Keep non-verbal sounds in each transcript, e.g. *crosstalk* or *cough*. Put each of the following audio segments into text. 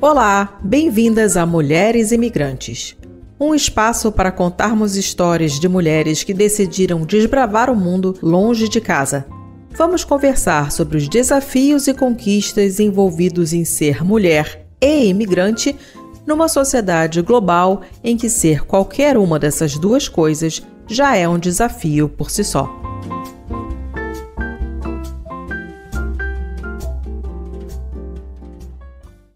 Olá, bem-vindas a Mulheres Imigrantes. Um espaço para contarmos histórias de mulheres que decidiram desbravar o mundo longe de casa. Vamos conversar sobre os desafios e conquistas envolvidos em ser mulher e imigrante numa sociedade global em que ser qualquer uma dessas duas coisas já é um desafio por si só.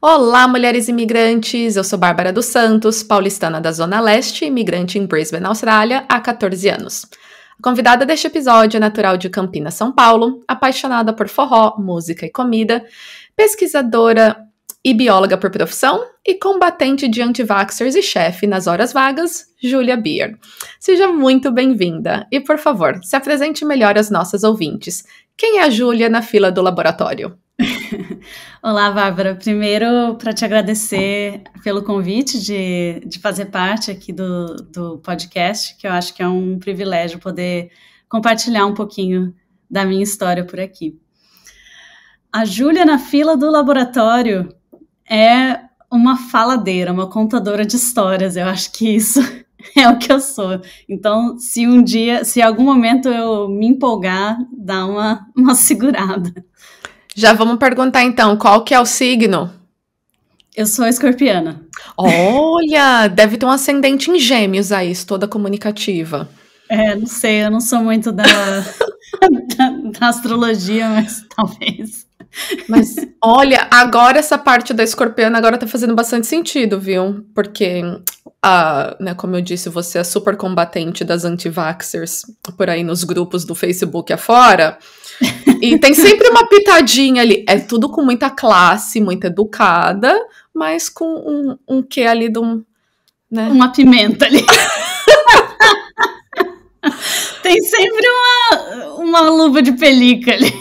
Olá, mulheres imigrantes! Eu sou Bárbara dos Santos, paulistana da Zona Leste, imigrante em Brisbane, Austrália, há 14 anos. A convidada deste episódio é natural de Campinas, São Paulo, apaixonada por forró, música e comida, pesquisadora e bióloga por profissão e combatente de anti-vaxxers e chefe nas horas vagas, Julia Beer. Seja muito bem-vinda e, por favor, se apresente melhor às nossas ouvintes. Quem é a Julia na fila do laboratório? *laughs* Olá, Bárbara. Primeiro, para te agradecer pelo convite de, de fazer parte aqui do, do podcast, que eu acho que é um privilégio poder compartilhar um pouquinho da minha história por aqui. A Júlia na fila do laboratório é uma faladeira, uma contadora de histórias. Eu acho que isso *laughs* é o que eu sou. Então, se um dia, se algum momento eu me empolgar, dá uma, uma segurada. Já vamos perguntar então, qual que é o signo? Eu sou escorpiana. Olha, deve ter um ascendente em gêmeos aí, toda comunicativa. É, não sei, eu não sou muito da, *laughs* da, da astrologia, mas *laughs* talvez. Mas olha, agora essa parte da escorpiana agora tá fazendo bastante sentido, viu? Porque, a, ah, né, como eu disse, você é super combatente das anti-vaxxers por aí nos grupos do Facebook afora. E tem sempre uma pitadinha ali. É tudo com muita classe, muito educada, mas com um, um quê ali de um. Né? Uma pimenta ali. *laughs* tem sempre uma, uma luva de pelica ali.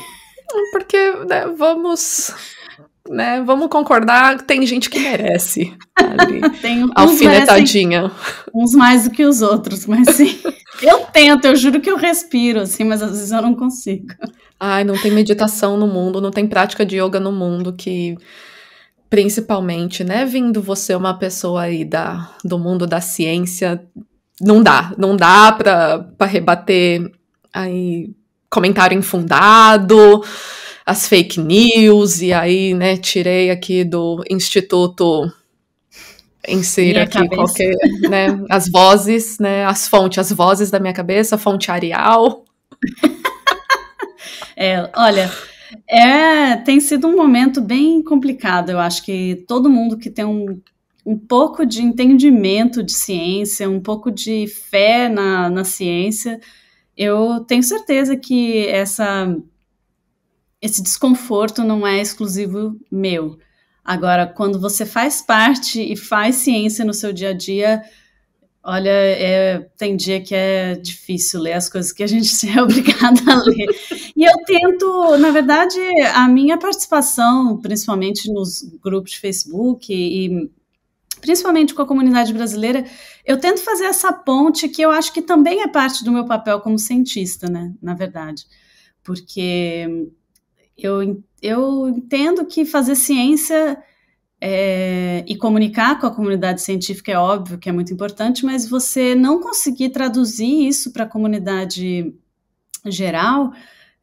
Porque, né, vamos. Né, vamos concordar, tem gente que merece. Ali, *laughs* tem uns alfinetadinha. Merecem, uns mais do que os outros, mas sim. *laughs* eu tento, eu juro que eu respiro, assim, mas às vezes eu não consigo. Ai, não tem meditação no mundo, não tem prática de yoga no mundo que principalmente, né, vindo você uma pessoa aí da, do mundo da ciência, não dá, não dá para rebater aí comentário infundado, as fake news, e aí, né, tirei aqui do Instituto insira aqui cabeça. qualquer, né, as vozes, né, as fontes, as vozes da minha cabeça, fonte Arial. *laughs* É, olha, é, tem sido um momento bem complicado. Eu acho que todo mundo que tem um, um pouco de entendimento de ciência, um pouco de fé na, na ciência, eu tenho certeza que essa, esse desconforto não é exclusivo meu. Agora, quando você faz parte e faz ciência no seu dia a dia, Olha, é, tem dia que é difícil ler as coisas que a gente *laughs* se é obrigada a ler. E eu tento, na verdade, a minha participação, principalmente nos grupos de Facebook e principalmente com a comunidade brasileira, eu tento fazer essa ponte que eu acho que também é parte do meu papel como cientista, né? Na verdade, porque eu, eu entendo que fazer ciência é, e comunicar com a comunidade científica é óbvio que é muito importante, mas você não conseguir traduzir isso para a comunidade geral,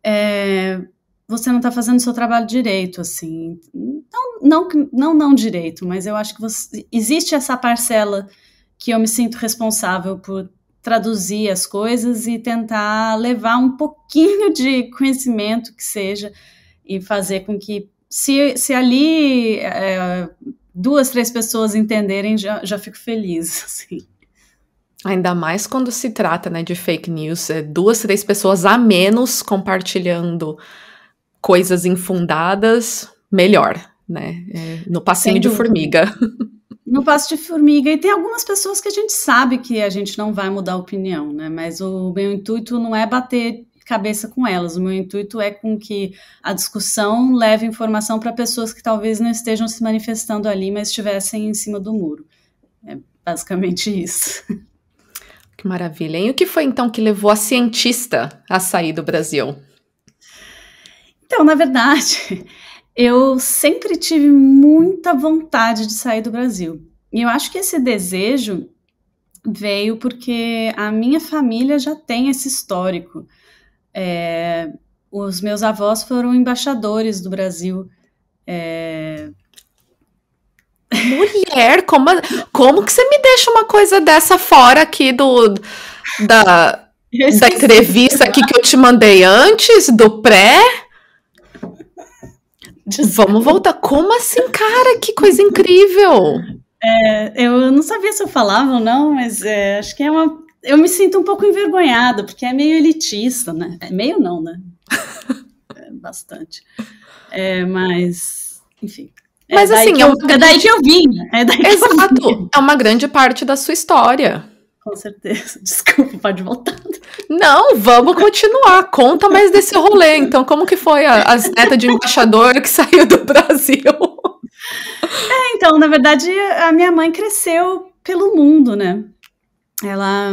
é, você não está fazendo o seu trabalho direito, assim. Então, não, não, não, não direito, mas eu acho que você, existe essa parcela que eu me sinto responsável por traduzir as coisas e tentar levar um pouquinho de conhecimento que seja e fazer com que se, se ali é, duas, três pessoas entenderem, já, já fico feliz, *laughs* assim. Ainda mais quando se trata né, de fake news, é duas, três pessoas a menos compartilhando coisas infundadas, melhor, né? É, no passinho de formiga. *laughs* No passo de formiga. E tem algumas pessoas que a gente sabe que a gente não vai mudar a opinião, né? Mas o meu intuito não é bater cabeça com elas. O meu intuito é com que a discussão leve informação para pessoas que talvez não estejam se manifestando ali, mas estivessem em cima do muro. É basicamente *laughs* isso. Que maravilha. E o que foi então que levou a cientista a sair do Brasil? Então, na verdade, *laughs* eu sempre tive muita vontade de sair do Brasil. E eu acho que esse desejo veio porque a minha família já tem esse histórico é, os meus avós foram embaixadores do Brasil. É... Mulher, como, como que você me deixa uma coisa dessa fora aqui do da, *laughs* da entrevista aqui que eu te mandei antes, do pré? Vamos voltar. Como assim, cara? Que coisa incrível! É, eu não sabia se eu falava ou não, mas é, acho que é uma eu me sinto um pouco envergonhada, porque é meio elitista, né? É meio não, né? *laughs* É bastante. É, mas, enfim. É mas assim, que é eu, é, daí que eu vim. Né? É daí Exato. Que eu vim. É uma grande parte da sua história. Com certeza. *laughs* Desculpa, pode voltar. Não, vamos continuar. Conta mais desse rolê. Então, como que foi a, a neta de embaixador que saiu do Brasil? É, então, na verdade, a minha mãe cresceu pelo mundo, né? ela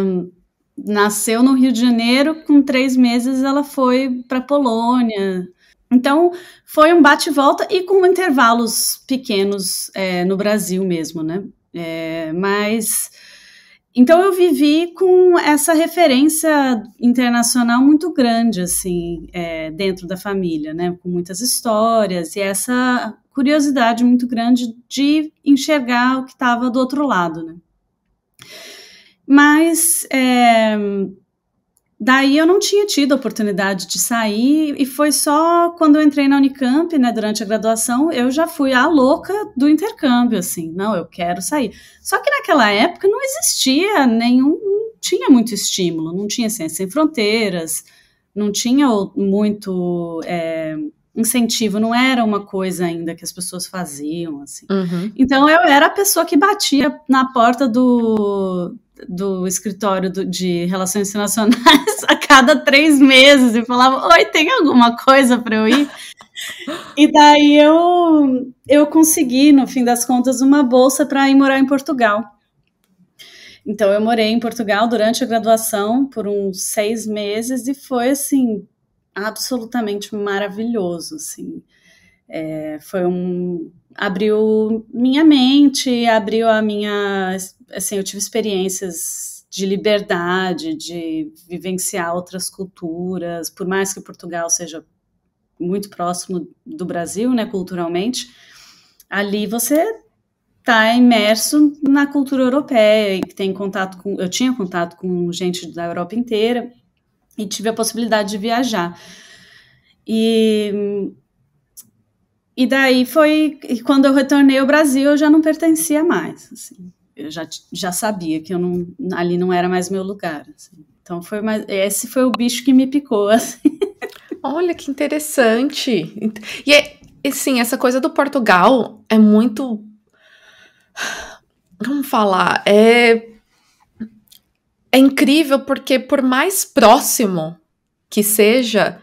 nasceu no Rio de Janeiro, com três meses ela foi para Polônia. Então foi um bate volta e com intervalos pequenos é, no Brasil mesmo, né? É, mas então eu vivi com essa referência internacional muito grande assim é, dentro da família, né? Com muitas histórias e essa curiosidade muito grande de enxergar o que estava do outro lado, né? Mas é, daí eu não tinha tido a oportunidade de sair, e foi só quando eu entrei na Unicamp, né, durante a graduação, eu já fui a louca do intercâmbio, assim, não, eu quero sair. Só que naquela época não existia nenhum, não tinha muito estímulo, não tinha Ciência assim, Sem Fronteiras, não tinha muito é, incentivo, não era uma coisa ainda que as pessoas faziam, assim. Uhum. Então eu era a pessoa que batia na porta do, do escritório do, de relações internacionais *laughs* a cada três meses e falava: Oi, tem alguma coisa para eu ir? *laughs* e daí eu, eu consegui, no fim das contas, uma bolsa para ir morar em Portugal. Então eu morei em Portugal durante a graduação por uns seis meses e foi assim absolutamente maravilhoso, assim. É, foi um abriu minha mente, abriu a minha assim, eu tive experiências de liberdade, de vivenciar outras culturas, por mais que Portugal seja muito próximo do Brasil, né, culturalmente, ali você está imerso na cultura europeia e tem contato com, eu tinha contato com gente da Europa inteira e tive a possibilidade de viajar. E e daí foi quando eu retornei ao Brasil, eu já não pertencia mais. Assim eu já, já sabia que eu não, ali não era mais meu lugar. Assim. Então foi mais, esse foi o bicho que me picou. *laughs* Assim. Olha que interessante. E é, assim, essa coisa do Portugal é muito como falar, é é incrível porque por mais próximo que seja,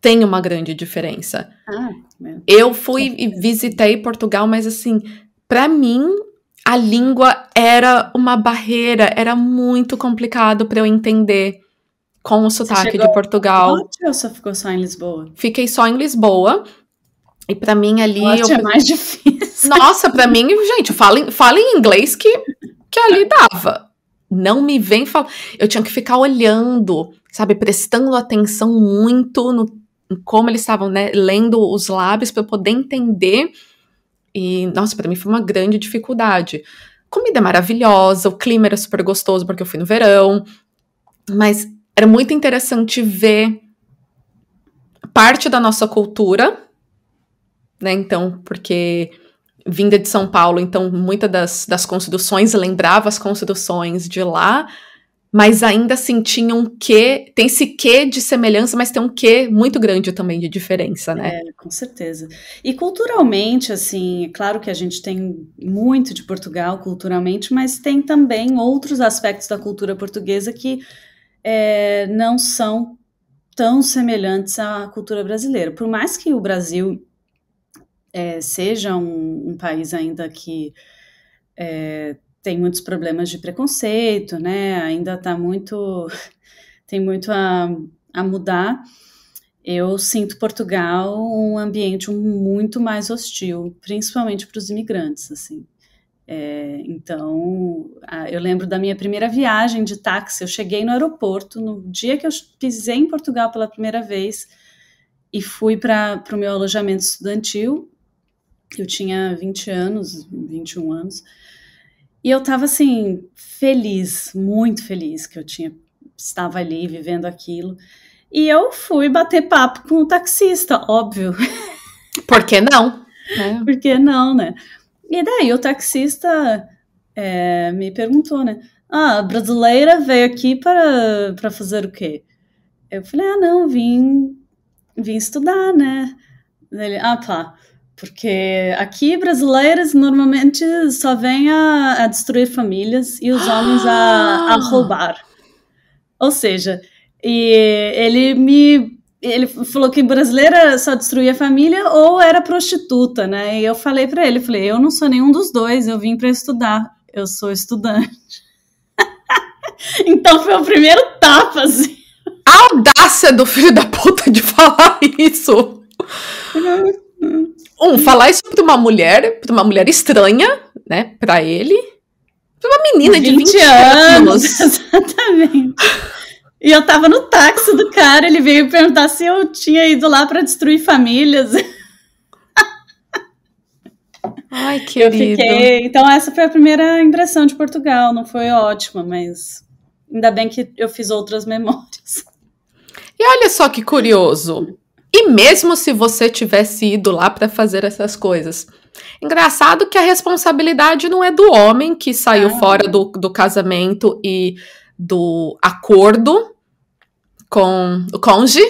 tem uma grande diferença. Ah, eu fui e visitei Portugal, mas assim, para mim a língua era uma barreira, era muito complicado para eu entender com o sotaque de Portugal. Norte, ou só ficou só em Lisboa? Fiquei só em Lisboa. E para mim ali. eu... é mais *laughs* difícil. Nossa, para mim, gente, falem, em inglês que, que ali dava. Não me vem falar. Eu tinha que ficar olhando, sabe, prestando atenção muito no em como eles estavam né, lendo os lábios para eu poder entender e, nossa, para mim foi uma grande dificuldade. Comida maravilhosa, o clima era super gostoso porque eu fui no verão, mas era muito interessante ver parte da nossa cultura, né? Então, porque vinda de São Paulo, então muitas das, das constituições lembrava as constituições de lá, mas ainda assim tinha um quê, tem esse quê de semelhança, mas tem um quê muito grande também de diferença, né? É, com certeza. E culturalmente, assim, é claro que a gente tem muito de Portugal culturalmente, mas tem também outros aspectos da cultura portuguesa que é, não são tão semelhantes à cultura brasileira. Por mais que o Brasil é, seja um, um país ainda que é, tem muitos problemas de preconceito, né? Ainda está muito. *laughs* tem muito a, a mudar. Eu sinto Portugal um ambiente muito mais hostil, principalmente para os imigrantes, assim. É, então, eu lembro da minha primeira viagem de táxi. Eu cheguei no aeroporto no dia que eu pisei em Portugal pela primeira vez e fui para o meu alojamento estudantil. Eu tinha 20 anos, 21 anos. E eu estava assim, feliz, muito feliz que eu tinha estava ali vivendo aquilo. E eu fui bater papo com o taxista, óbvio. *laughs* Por que não? Né? Por que não, né? E daí o taxista é, me perguntou, né? Ah, a brasileira veio aqui para, para fazer o quê? Eu falei, ah, não, vim, vim estudar, né? Ele, ah, tá. Porque aqui brasileiras normalmente só vêm a, a destruir famílias e os homens a, a ah! roubar. Ou seja, e ele me ele falou que brasileira só destruía a família ou era prostituta, né? E eu falei para ele, falei, eu não sou nenhum dos dois, eu vim para estudar, eu sou estudante. *laughs* então foi o primeiro tapa, assim. A audácia do filho da puta de falar isso. Um, falar isso pra uma mulher, pra uma mulher estranha, né, pra ele. Pra uma menina 20 de 20 anos. anos. *laughs* Exatamente. E eu tava no táxi do cara, ele veio perguntar se eu tinha ido lá para destruir famílias. *laughs* Ai, que Eu fiquei. Então, essa foi a primeira impressão de Portugal. Não foi ótima, mas ainda bem que eu fiz outras *laughs* memórias. E olha só que curioso. E mesmo se você tivesse ido lá para fazer essas coisas. Engraçado que a responsabilidade não é do homem que saiu ah. fora do, do casamento e do acordo com o conge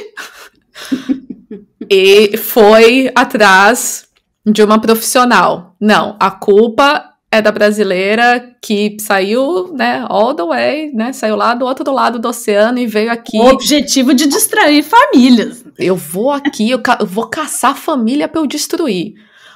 *laughs* e foi atrás de uma profissional. Não, a culpa é da brasileira que saiu, né, all the way, né, saiu lá do outro lado do oceano e veio aqui. O objetivo de distrair famílias. Eu vou aqui, eu, eu vou caçar família para eu destruir.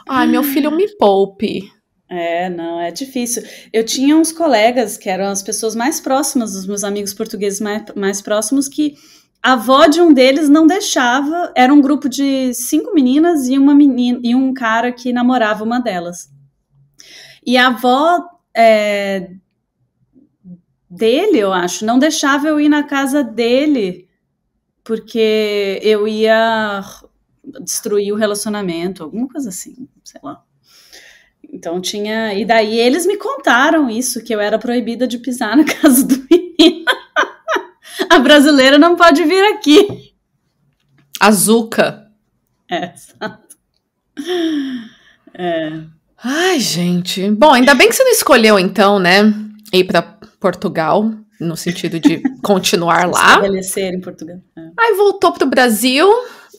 Ai, meu filho, me poupe. É, não, é difícil. Eu tinha uns colegas que eram as pessoas mais próximas, os meus amigos portugueses mais, mais próximos, que a avó de um deles não deixava. Era um grupo de cinco meninas e uma menina e um cara que namorava uma delas. E a avó é, dele, eu acho, não deixava eu ir na casa dele, porque eu ia destruir o relacionamento, alguma coisa assim, sei lá. Então tinha. E daí eles me contaram isso, que eu era proibida de pisar na *laughs* casa do menino. A brasileira não pode vir aqui. Azuca. É, *laughs* exato. É. Ai, gente. Bom, ainda bem que você não escolheu, então, né? Ir para Portugal, no sentido de *laughs* continuar lá. Estabelecer em Portugal. É. Aí voltou para o Brasil.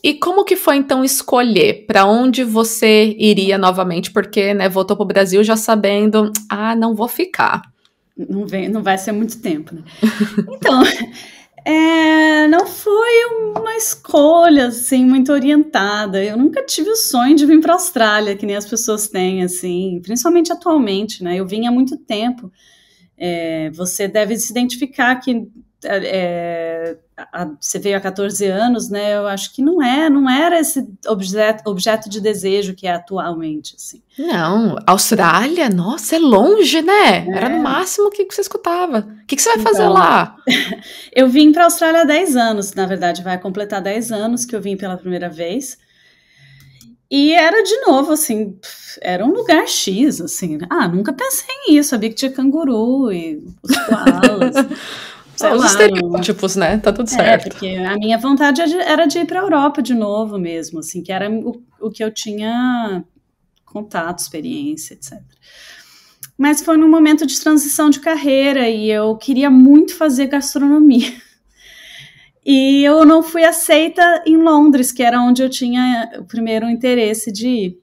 E como que foi, então, escolher para onde você iria novamente? Porque, né, voltou para o Brasil já sabendo, ah, não vou ficar. Não, vem, não vai ser muito tempo, né? Então. *laughs* É, não foi uma escolha assim muito orientada. Eu nunca tive o sonho de vir para a Austrália, que nem as pessoas têm assim, principalmente atualmente, né? Eu vim há muito tempo. É, você deve se identificar que é, a, você veio há 14 anos, né? Eu acho que não é, não era esse objeto, objeto de desejo que é atualmente, assim. Não, Austrália, nossa, é longe, né? É. Era no é. máximo o que você escutava. O que, você vai então, fazer lá? *laughs* eu vim para a Austrália há 10 anos, na verdade, vai completar 10 anos que eu vim pela primeira vez. E era de novo, assim, era um lugar X, assim. Né? Ah, nunca pensei nisso. Sabia que tinha canguru e os *laughs* koalas. Sei os estereótipos, né? Tá tudo é, certo. É, porque a minha vontade é era de ir para a Europa de novo mesmo, assim, que era o, o que eu tinha contato, experiência, etc. Mas foi num momento de transição de carreira e eu queria muito fazer gastronomia. *laughs* E eu não fui aceita em Londres, que era onde eu tinha o primeiro interesse de ir.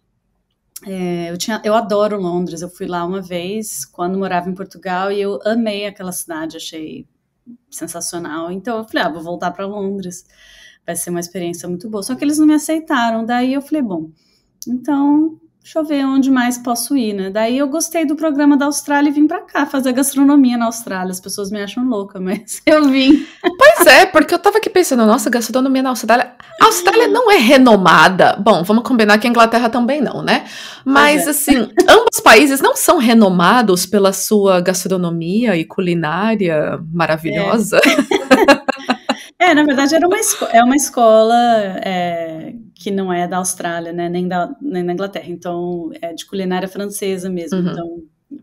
É, eu, tinha, eu adoro Londres, eu fui lá uma vez, quando morava em Portugal, e eu amei aquela cidade, achei sensacional. Então eu falei, ah, vou voltar para Londres. Vai ser uma experiência muito boa. Só que eles não me aceitaram. Daí eu falei, bom, então deixa eu ver onde mais posso ir, né? Daí eu gostei do programa da Austrália e vim para cá fazer gastronomia na Austrália. As pessoas me acham louca, *laughs* mas eu vim. Pois é, porque eu tava aqui pensando, nossa, gastronomia na Austrália. A Austrália não é renomada. Bom, vamos combinar que a Inglaterra também não, né? Mas é. assim, ambos os países não são renomados pela sua gastronomia e culinária maravilhosa. É. *laughs* É, na verdade era uma é uma escola é, que não é da Austrália, né, nem da nem Inglaterra, então é de culinária francesa mesmo, uhum. então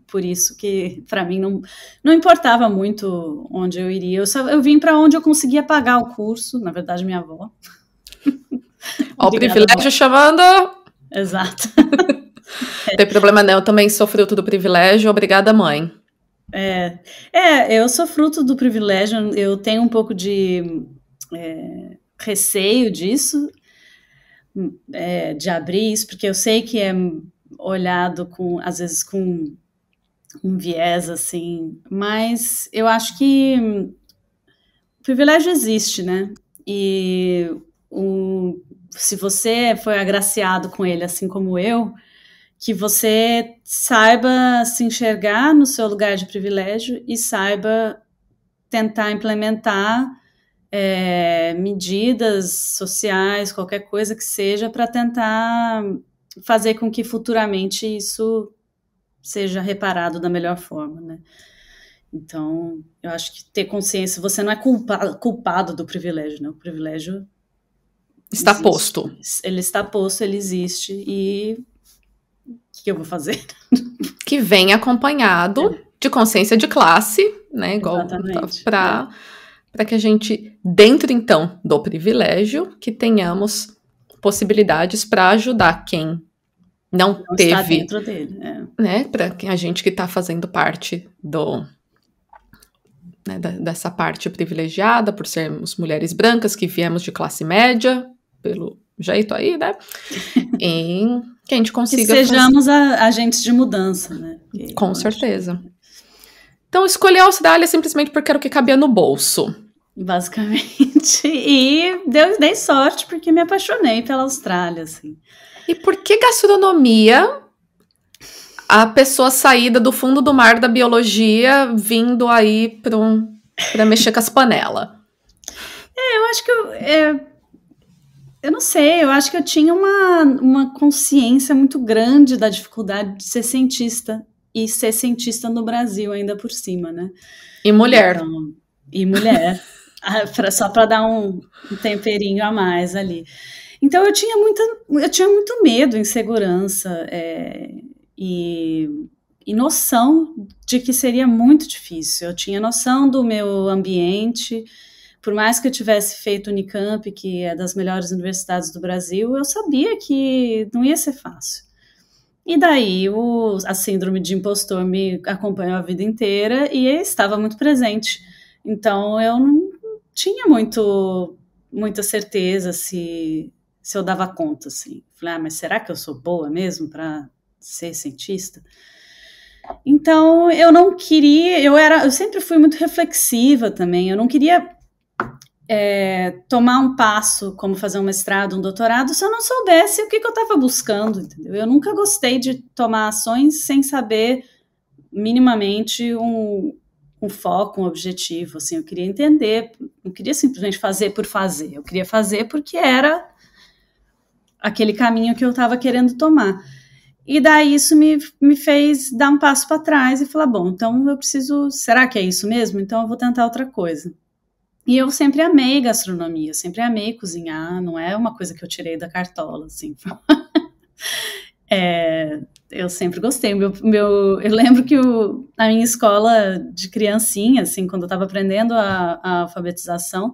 por isso que para mim não, não importava muito onde eu iria, eu só eu vim para onde eu conseguia pagar o curso, na verdade minha avó. Ó, o privilégio avó. chamando. Exato. *laughs* Não tem problema não, eu também sofri tudo o privilégio, obrigada mãe. É, é, eu sou fruto do privilégio, eu tenho um pouco de é, receio disso, é, de abrir isso, porque eu sei que é olhado com, às vezes, com um viés assim, mas eu acho que o privilégio existe, né? E o, se você foi agraciado com ele, assim como eu, que você saiba se enxergar no seu lugar de privilégio e saiba tentar implementar é, medidas sociais, qualquer coisa que seja, para tentar fazer com que futuramente isso seja reparado da melhor forma, né? Então, eu acho que ter consciência, você não é culpa, culpado do privilégio, né? O privilégio está existe. posto. Ele está posto, ele existe e que, que eu vou fazer? *laughs* que vem acompanhado é. de consciência de classe, né? Igual para é. para que a gente, dentro então do privilégio, que tenhamos possibilidades para ajudar quem não, não teve, dele, é. né? Para a gente que está fazendo parte do né, dessa parte privilegiada por sermos mulheres brancas que viemos de classe média pelo jeito aí, né? *laughs* em que a gente consiga. Que sejamos agentes de mudança, né? Com certeza. É então, escolher a Austrália simplesmente porque era o que cabia no bolso. Basicamente. *laughs* E deu, dei sorte porque me apaixonei pela Austrália, assim. E por que gastronomia? A pessoa saída do fundo do mar da biologia vindo aí para mexer com as panelas. É, eu acho que eu, é, eu não sei, eu acho que eu tinha uma, uma consciência muito grande da dificuldade de ser cientista e ser cientista no Brasil ainda por cima, né? E mulher. Então, e mulher. *laughs* Ah, só para dar um, um temperinho a mais ali. Então eu tinha muita, eu tinha muito medo, insegurança é, e, e, noção de que seria muito difícil. Eu tinha noção do meu ambiente, por mais que eu tivesse feito Unicamp, que é das melhores universidades do Brasil, eu sabia que não ia ser fácil. E daí o, a síndrome de impostor me acompanhou a vida inteira e estava muito presente. Então eu não tinha muito muita certeza se, se eu dava conta, assim. Falei, ah, mas será que eu sou boa mesmo para ser cientista? Então eu não queria, eu era, eu sempre fui muito reflexiva também. Eu não queria é, tomar um passo, como fazer um mestrado, um doutorado, se eu não soubesse o que, que eu estava buscando, entendeu? Eu nunca gostei de tomar ações sem saber minimamente um, um foco, um objetivo, assim, eu queria entender, não queria simplesmente fazer por fazer, eu queria fazer porque era aquele caminho que eu estava querendo tomar. E daí isso me, me fez dar um passo para trás e falar, bom, então eu preciso, será que é isso mesmo? Então eu vou tentar outra coisa. E eu sempre amei gastronomia, sempre amei cozinhar, não é uma coisa que eu tirei da cartola, assim. *laughs* é, eu sempre gostei. Meu, meu, eu lembro que o, a minha escola de criancinha, assim, quando eu estava aprendendo a, a, alfabetização,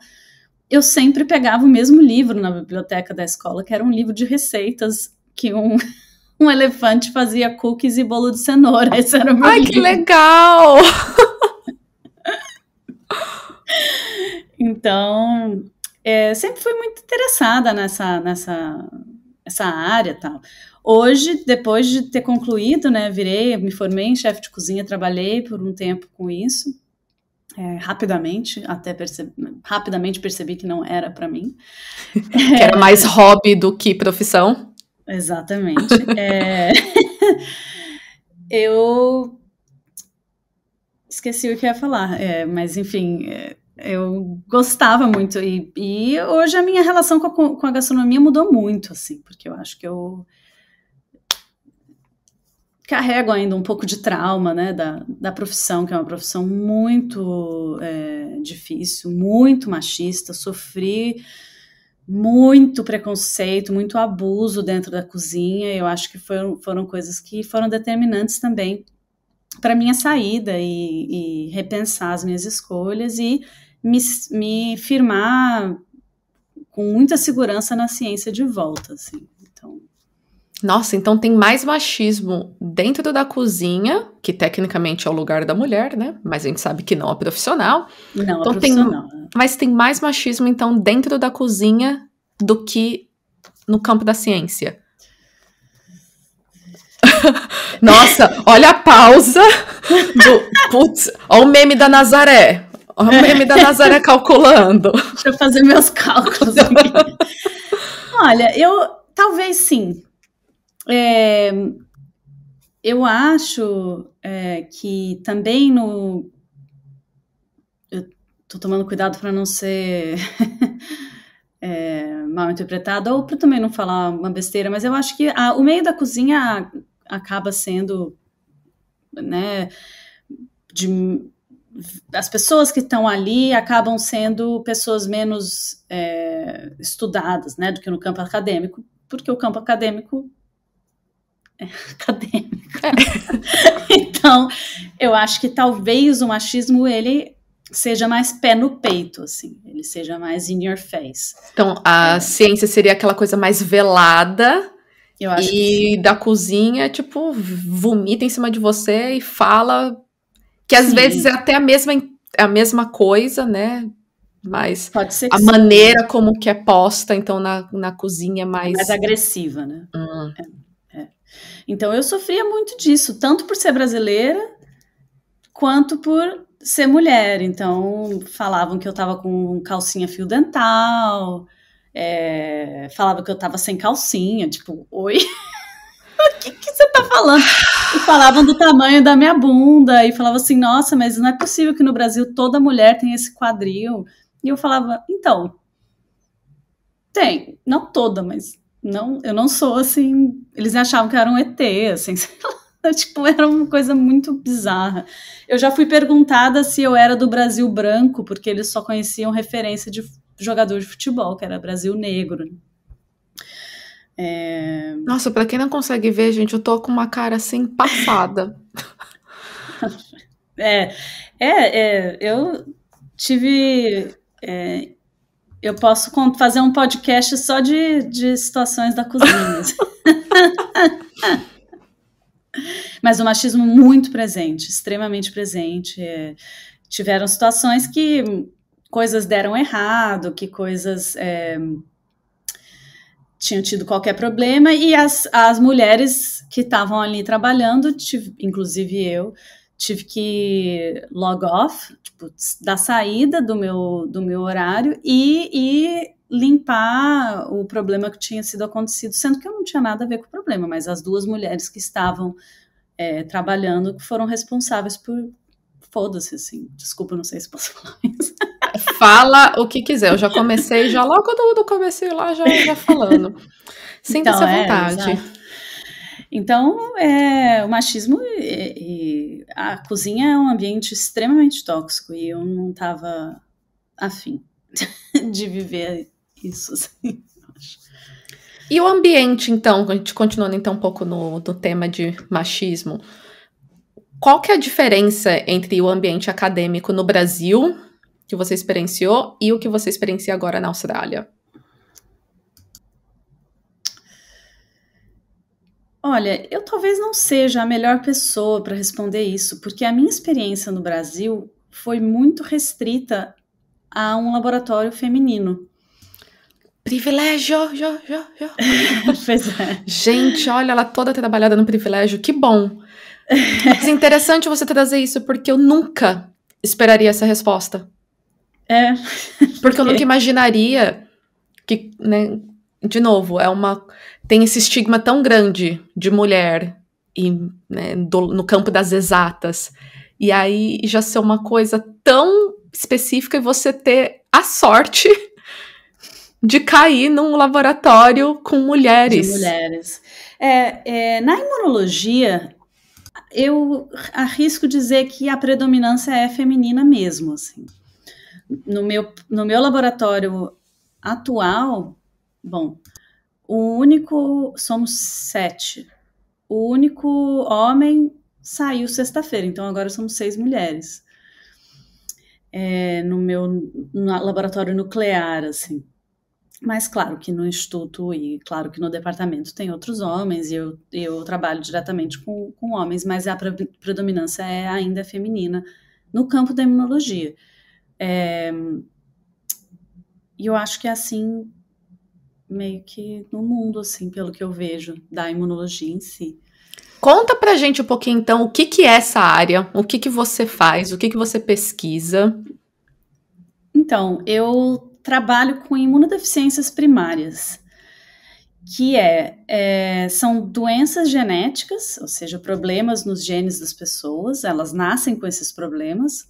eu sempre pegava o mesmo livro na biblioteca da escola, que era um livro de receitas que um, *laughs* um elefante fazia cookies e bolo de cenoura. *laughs* Esse era o meu Ai, livro. que legal! Então, é, sempre fui muito interessada nessa, nessa essa área tal. Hoje, depois de ter concluído, né, virei, me formei em chefe de cozinha, trabalhei por um tempo com isso, é, rapidamente, até percebi, rapidamente percebi que não era para mim. *laughs* que era mais é. hobby do que profissão. Exatamente. *laughs* É, eu esqueci o que ia falar, é, mas enfim, é, eu gostava muito. E, e, hoje a minha relação com a, com a, gastronomia mudou muito, assim, porque eu acho que eu carrego ainda um pouco de trauma, né, da, da profissão, que é uma profissão muito é, difícil, muito machista, sofri muito preconceito, muito abuso dentro da cozinha, eu acho que foram, foram coisas que foram determinantes também para minha saída e, e, repensar as minhas escolhas e me, me firmar com muita segurança na ciência de volta, assim. Então. nossa, então tem mais machismo dentro da cozinha, que tecnicamente é o lugar da mulher, né? Mas a gente sabe que não é profissional. Não é então é profissional. Tem, mas tem mais machismo, então, dentro da cozinha do que no campo da ciência. *laughs* Nossa, olha a pausa do. Putz, olha o meme da Nazaré. Olha o meme da Nazaré *laughs* calculando. Deixa eu fazer meus cálculos aqui. *laughs* Olha, eu talvez sim. É, eu acho é, que também no. Eu tô tomando cuidado para não ser *laughs* é, mal interpretado, ou para também não falar uma besteira, mas eu acho que a, o meio da cozinha acaba sendo, né, de as pessoas que estão ali acabam sendo pessoas menos é, estudadas né, do que no campo acadêmico, porque o campo acadêmico é *laughs* acadêmico. É. *laughs* então, eu acho que talvez o machismo ele seja mais pé no peito, assim, ele seja mais in your face. Então, a é. ciência seria aquela coisa mais velada. e da cozinha, tipo, vomita em cima de você e fala que às Sim. vezes é até a mesma, a mesma coisa, né? Mas a sim. maneira como que é posta, então, na, na cozinha é mais... Mais agressiva, né? Hum. É, é. Então, eu sofria muito disso, tanto por ser brasileira, quanto por ser mulher. Então, falavam que eu tava com calcinha fio dental, é, falava que eu tava sem calcinha, tipo, oi? *laughs* o que, que você tá falando? E falavam do tamanho da minha bunda, e falavam assim, nossa, mas não é possível que no Brasil toda mulher tem esse quadril. E eu falava, então, tem, não toda, mas não, eu não sou assim. Eles achavam que era um ET, assim, *laughs* tipo, era uma coisa muito bizarra. Eu já fui perguntada se eu era do Brasil branco, porque eles só conheciam referência de jogador de futebol, que era Brasil negro. Né? É... Nossa, para quem não consegue ver, gente, eu tô com uma cara assim passada. *laughs* é, é, é, eu tive. É, eu posso fazer um podcast só de, de situações da cozinha. *laughs* Mas o machismo muito presente, extremamente presente. É, tiveram situações que coisas deram errado, que coisas é, tinham tido qualquer problema e as, as mulheres que estavam ali trabalhando, tive, inclusive eu, tive que log off, tipo, da saída do meu, do meu horário e, e limpar o problema que tinha sido acontecido, sendo que eu não tinha nada a ver com o problema, mas as duas mulheres que estavam é, trabalhando foram responsáveis por. Foda-se, assim. Desculpa, não sei se posso *laughs* falar isso fala o que quiser. Eu já comecei, já logo do, do comecei lá, já, já falando. sinta essa então, é, vontade. É, então, é, o machismo e, e, a cozinha é um ambiente extremamente tóxico e eu não estava afim *laughs* de viver isso. Assim, e o ambiente, então, a gente continuando então um pouco no, no tema de machismo, qual que é a diferença entre o ambiente acadêmico no Brasil que você experienciou e o que você experiencia agora na Austrália? Olha, eu talvez não seja a melhor pessoa para responder isso, porque a minha experiência no Brasil foi muito restrita a um laboratório feminino. Privilégio, jo, jo, jo. *laughs* pois é. Gente, olha ela toda trabalhada no privilégio, que bom. Mas é interessante você trazer isso, porque eu nunca esperaria essa resposta. É. *laughs* Porque, eu nunca imaginaria que, né, de novo, é uma tem esse estigma tão grande de mulher e né, do, no campo das exatas. E aí já ser uma coisa tão específica e você ter a sorte *laughs* de cair num laboratório com mulheres. De mulheres. É, é, na imunologia, eu arrisco dizer que a predominância é feminina mesmo, assim. No meu, no meu laboratório atual, bom, o único. Somos sete. O único homem saiu sexta-feira, então agora somos seis mulheres. É, no meu no laboratório nuclear, assim. Mas claro que no instituto e claro que no departamento tem outros homens e eu, eu trabalho diretamente com, com homens, mas a predominância é ainda feminina no campo da imunologia. É, e eu acho que é assim, meio que no mundo, assim, pelo que eu vejo da imunologia em si. Conta pra gente um pouquinho, então, o que, que é essa área, o que, que você faz, o que, que você pesquisa. Então, eu trabalho com imunodeficiências primárias, que é, é, são doenças genéticas, ou seja, problemas nos genes das pessoas, elas nascem com esses problemas,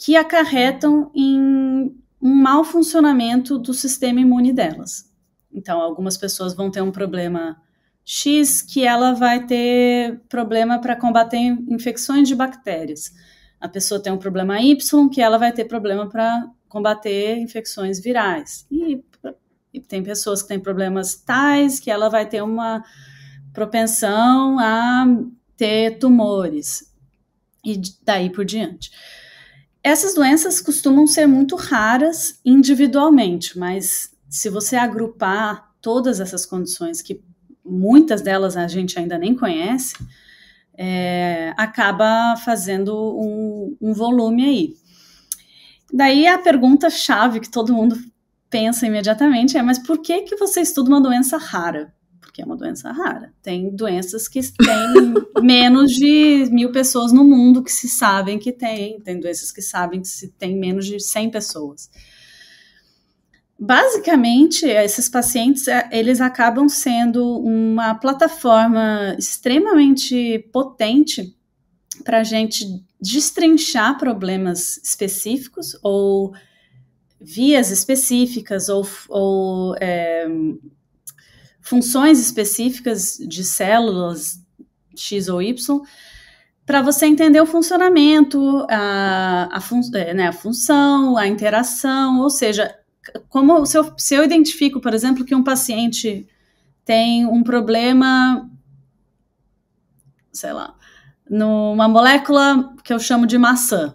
que acarretam em um mau funcionamento do sistema imune delas. Então, algumas pessoas vão ter um problema X que ela vai ter problema para combater infecções de bactérias. A pessoa tem um problema Y que ela vai ter problema para combater infecções virais. E, e tem pessoas que têm problemas tais que ela vai ter uma propensão a ter tumores e daí por diante. Essas doenças costumam ser muito raras individualmente, mas se você agrupar todas essas condições, que muitas delas a gente ainda nem conhece, é, acaba fazendo um, um volume aí. Daí a pergunta chave que todo mundo pensa imediatamente é: mas por que que você estuda uma doença rara? porque é uma doença rara. Tem doenças que têm *laughs* menos de mil pessoas no mundo que se sabem que tem, tem doenças que sabem que se tem menos de 100 pessoas. Basicamente, esses pacientes, é, eles acabam sendo uma plataforma extremamente potente para a gente destrinchar problemas específicos ou vias específicas ou, ou é, funções específicas de células X ou Y, para você entender o funcionamento, a, a, fun é, né, a, função, a interação, ou seja, como se eu, se eu identifico, por exemplo, que um paciente tem um problema, sei lá, numa molécula que eu chamo de maçã.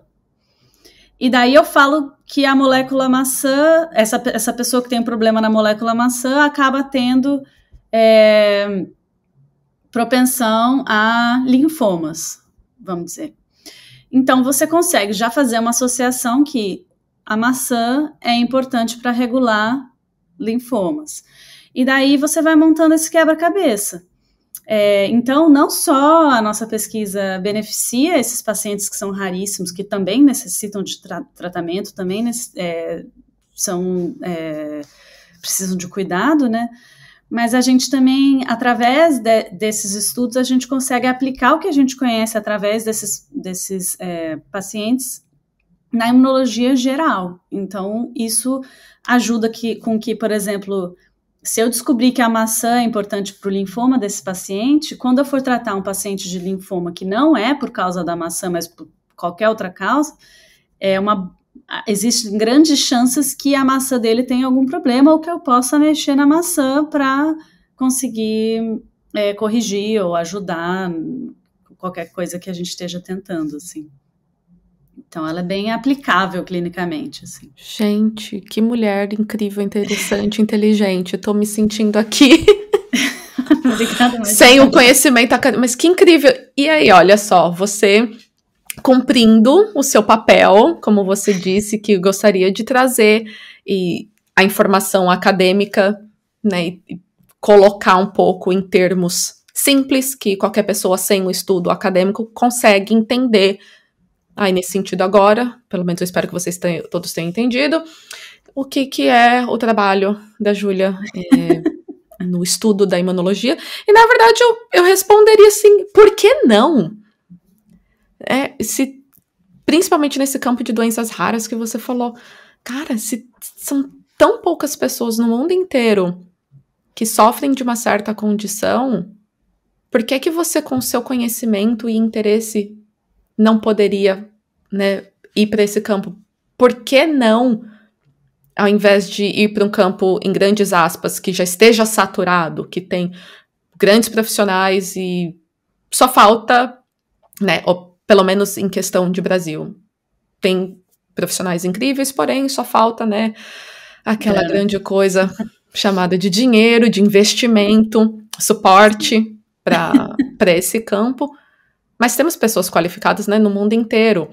E daí eu falo que a molécula maçã, essa, essa pessoa que tem um problema na molécula maçã acaba tendo é, propensão a linfomas, vamos dizer. Então, você consegue já fazer uma associação que a maçã é importante para regular linfomas. E daí você vai montando esse quebra-cabeça. É, então, não só a nossa pesquisa beneficia esses pacientes que são raríssimos, que também necessitam de tra tratamento, também é, são, é, precisam de cuidado, né? mas a gente também, através de, desses estudos, a gente consegue aplicar o que a gente conhece através desses, desses é, pacientes na imunologia geral. Então, isso ajuda que, com que, por exemplo, se eu descobrir que a maçã é importante para o linfoma desse paciente, quando eu for tratar um paciente de linfoma que não é por causa da maçã, mas por qualquer outra causa, é uma existem grandes chances que a maçã dele tenha algum problema ou que eu possa mexer na maçã para conseguir é, corrigir ou ajudar qualquer coisa que a gente esteja tentando, assim. Então ela é bem aplicável clinicamente, assim. Gente, que mulher incrível, interessante, inteligente. Estou me sentindo aqui. *laughs* Obrigada, Sem o conhecimento acadêmico. Mas que incrível. E aí, olha só, você cumprindo o seu papel, como você disse, que gostaria de trazer e a informação acadêmica, né, e colocar um pouco em termos simples que qualquer pessoa sem o um estudo acadêmico consegue entender. Aí, nesse sentido agora, pelo menos eu espero que vocês tenham, todos tenham entendido, o que, que é o trabalho da Júlia é, *laughs* no estudo da imunologia. E, na verdade, eu, eu responderia assim, por que não? É, se, principalmente nesse campo de doenças raras que você falou, cara, se são tão poucas pessoas no mundo inteiro que sofrem de uma certa condição, por que que você com seu conhecimento e interesse não poderia, né, ir para esse campo? Por que não ao invés de ir para um campo em grandes aspas que já esteja saturado, que tem grandes profissionais e só falta, né, pelo menos em questão de Brasil. Tem profissionais incríveis, porém só falta, né, aquela é. grande coisa chamada de dinheiro, de investimento, suporte para *laughs* esse campo. Mas temos pessoas qualificadas, né, no mundo inteiro.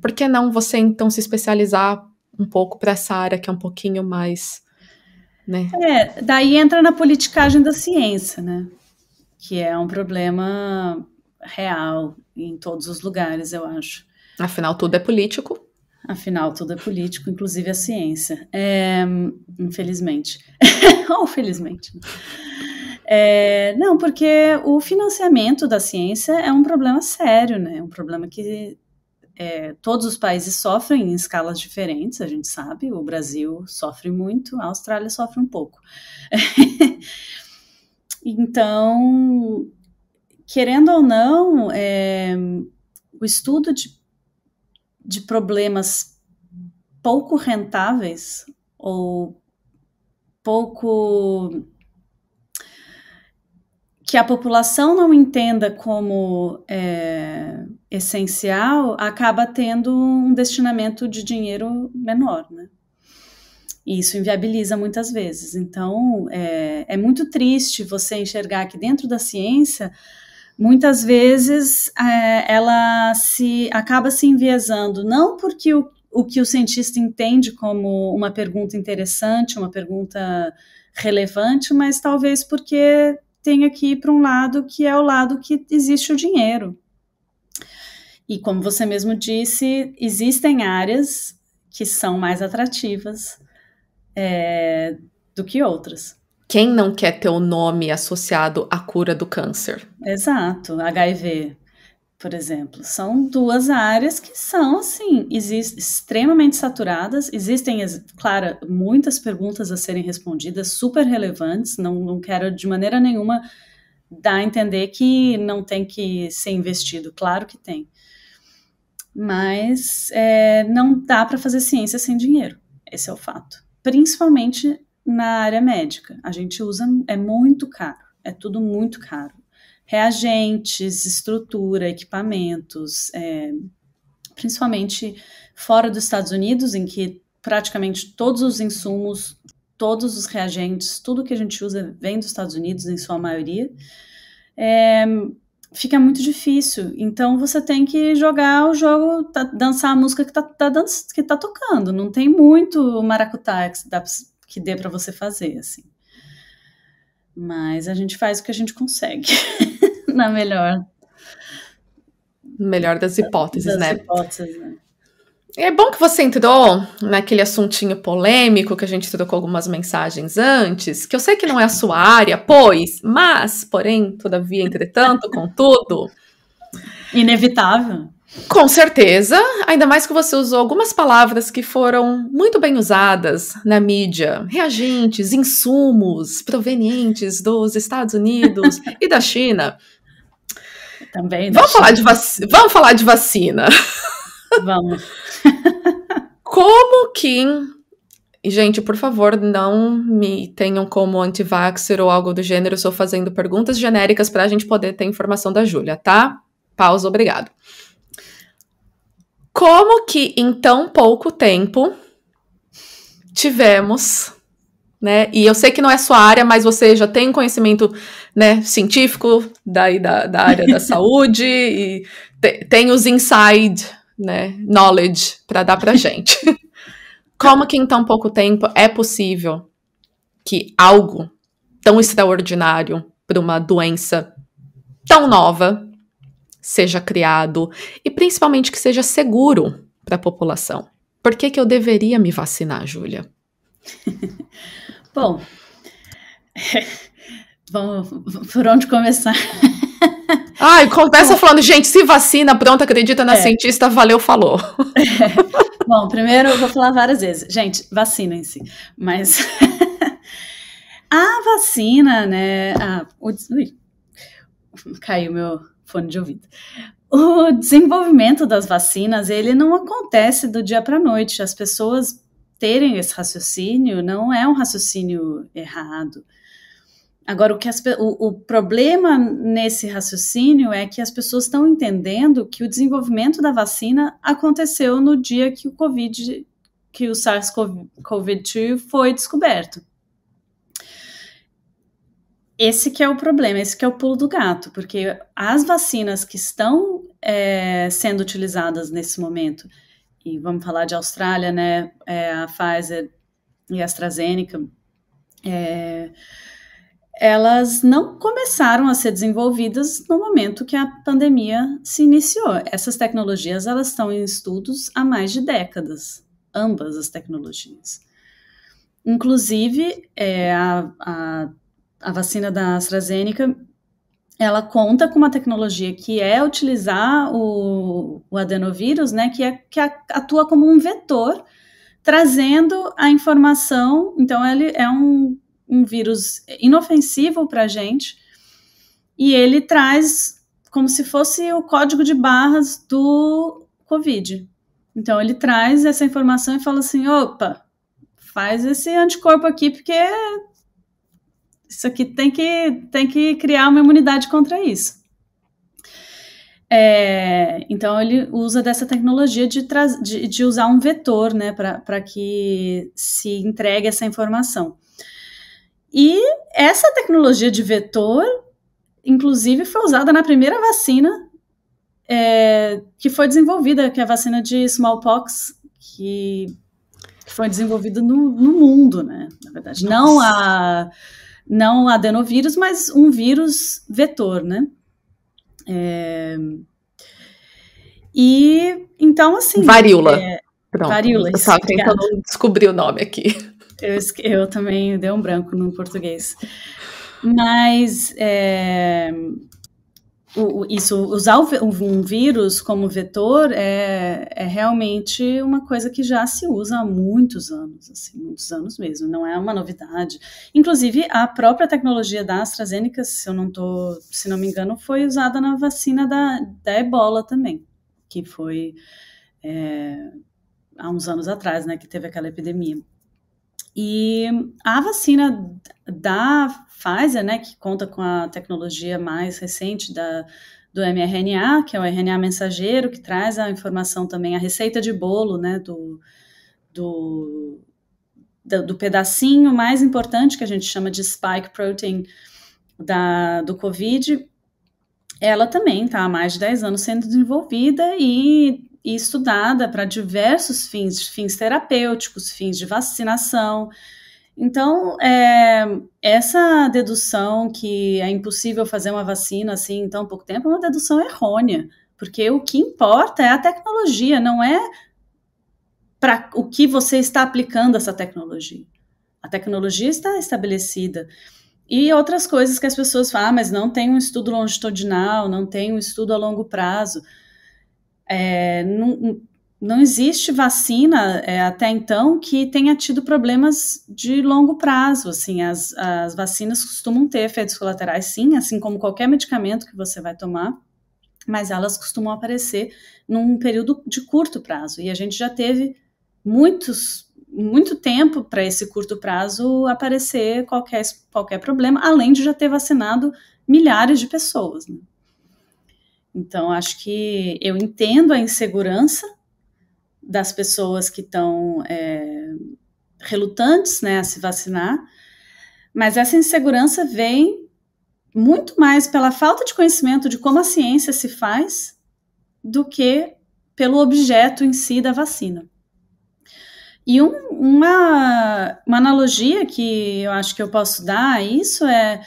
Por que não você então se especializar um pouco para essa área que é um pouquinho mais, né? É, daí entra na politicagem da ciência, né? Que é um problema real em todos os lugares, eu acho. Afinal, tudo é político. Afinal, tudo é político, inclusive a ciência. É, infelizmente. *laughs* Ou felizmente. Né? É, não, porque o financiamento da ciência é um problema sério, né? É um problema que é, todos os países sofrem em escalas diferentes, a gente sabe. O Brasil sofre muito, a Austrália sofre um pouco. *laughs* então, querendo ou não, é, o estudo de, de problemas pouco rentáveis ou pouco que a população não entenda como é, essencial acaba tendo um destinamento de dinheiro menor, né? isso inviabiliza muitas vezes. Então, é, é muito triste você enxergar que dentro da ciência muitas vezes é, ela se acaba se enviesando, não porque o, o que o cientista entende como uma pergunta interessante, uma pergunta relevante, mas talvez porque tem aqui para um lado que é o lado que existe o dinheiro. E como você mesmo disse, existem áreas que são mais atrativas é, do que outras. Quem não quer ter o nome associado à cura do câncer? Exato, HIV, por exemplo, são duas áreas que são assim, extremamente saturadas. Existem, claro, muitas perguntas a serem respondidas, super relevantes. Não, não quero de maneira nenhuma dar a entender que não tem que ser investido. Claro que tem, mas é, não dá para fazer ciência sem dinheiro. Esse é o fato. Principalmente na área médica. A gente usa, é muito caro, é tudo muito caro. Reagentes, estrutura, equipamentos, é, principalmente fora dos Estados Unidos, em que praticamente todos os insumos, todos os reagentes, tudo que a gente usa vem dos Estados Unidos, em sua maioria. É, fica muito difícil. Então você tem que jogar o jogo, tá, dançar a música que tá, tá, que tá tocando. Não tem muito maracutaia que dá que dê para você fazer, assim. Mas a gente faz o que a gente consegue, *laughs* na melhor. Melhor das hipóteses, das né? Hipóteses, né? É bom que você entrou naquele assuntinho polêmico que a gente trocou algumas mensagens antes, que eu sei que não é a sua área, pois, mas, porém, todavia, entretanto, contudo. Inevitável. Com certeza, ainda mais que você usou algumas palavras que foram muito bem usadas na mídia: reagentes, insumos provenientes dos Estados Unidos *laughs* e da China. Também. Vamos, China. Falar de vac... Vamos falar de vacina. Vamos. *laughs* Como que. Gente, por favor, não me tenham como anti anti-vaxxer ou algo do gênero. estou fazendo perguntas genéricas para a gente poder ter informação da Júlia, tá? Pausa, obrigado. Como que em tão pouco tempo tivemos, né? E eu sei que não é sua área, mas você já tem conhecimento, né, científico daí da, da área da *laughs* saúde e te, tem os inside, né, knowledge para dar pra gente. *laughs* Como que em tão pouco tempo é possível que algo tão extraordinário para uma doença tão nova seja criado e principalmente que seja seguro para a população. Por que, que eu deveria me vacinar, Júlia? *laughs* Bom, *laughs* vamos, por onde começar? *laughs* Ai, começa falando, gente, se vacina, pronto, acredita na é. cientista, valeu, falou. É. Bom, primeiro eu vou falar várias vezes. Gente, vacinem-se. Mas a vacina, né? A, ui, caiu meu, fone de ouvido. O desenvolvimento das vacinas, ele não acontece do dia para a noite. As pessoas terem esse raciocínio não é um raciocínio errado. Agora, o, que as, o, o, problema nesse raciocínio é que as pessoas estão entendendo que o desenvolvimento da vacina aconteceu no dia que o Covid, que o SARS-CoV-2 foi descoberto. Esse que é o problema, esse que é o pulo do gato, porque as vacinas que estão é, sendo utilizadas nesse momento, e vamos falar de Austrália, né, é, a Pfizer e a AstraZeneca, é, elas não começaram a ser desenvolvidas no momento que a pandemia se iniciou. Essas tecnologias elas estão em estudos há mais de décadas, ambas as tecnologias. Inclusive, é, a, a a vacina da AstraZeneca, ela conta com uma tecnologia que é utilizar o, o adenovírus, né, que, é, que atua como um vetor, trazendo a informação. Então, ele é um, um vírus inofensivo para a gente, e ele traz como se fosse o código de barras do Covid. Então, ele traz essa informação e fala assim: opa, faz esse anticorpo aqui, porque isso aqui tem que, tem que criar uma imunidade contra isso. É, então ele usa dessa tecnologia de, de, de usar um vetor né, para que se entregue essa informação. E essa tecnologia de vetor, inclusive, foi usada na primeira vacina é, que foi desenvolvida, que é a vacina de smallpox, que foi desenvolvida no, no mundo, né? Na verdade, Nossa. não a não adenovírus, mas um vírus vetor, né? É... E então assim. Varíola. É... Pronto, varíola. Eu estava é tentando descobrir o nome aqui. Eu, eu também dei um branco no português. Mas é, o, isso, usar o, um vírus como vetor é, é realmente uma coisa que já se usa há muitos anos, assim, muitos anos mesmo, não é uma novidade. Inclusive, a própria tecnologia da AstraZeneca, se eu não tô, se não me engano, foi usada na vacina da, da ebola também, que foi é, há uns anos atrás, né, que teve aquela epidemia. E a vacina da Pfizer, né, que conta com a tecnologia mais recente da, do mRNA, que é o RNA mensageiro, que traz a informação também, a receita de bolo, né, do, do, do pedacinho mais importante que a gente chama de spike protein da, do COVID, ela também está há mais de 10 anos sendo desenvolvida e e estudada para diversos fins, fins terapêuticos, fins de vacinação. Então, é, essa dedução que é impossível fazer uma vacina assim em tão pouco tempo é uma dedução errônea, porque o que importa é a tecnologia, não é para o que você está aplicando essa tecnologia. A tecnologia está estabelecida. E outras coisas que as pessoas falam, ah, mas não tem um estudo longitudinal, não tem um estudo a longo prazo. É, não, não existe vacina é, até então que tenha tido problemas de longo prazo. Assim, as, as vacinas costumam ter efeitos colaterais, sim, assim como qualquer medicamento que você vai tomar, mas elas costumam aparecer num período de curto prazo. E a gente já teve muitos muito tempo para esse curto prazo aparecer qualquer, qualquer problema, além de já ter vacinado milhares de pessoas. Né? Então, acho que eu entendo a insegurança das pessoas que estão é, relutantes né, a se vacinar, mas essa insegurança vem muito mais pela falta de conhecimento de como a ciência se faz do que pelo objeto em si da vacina. E um, uma, uma analogia que eu acho que eu posso dar a isso é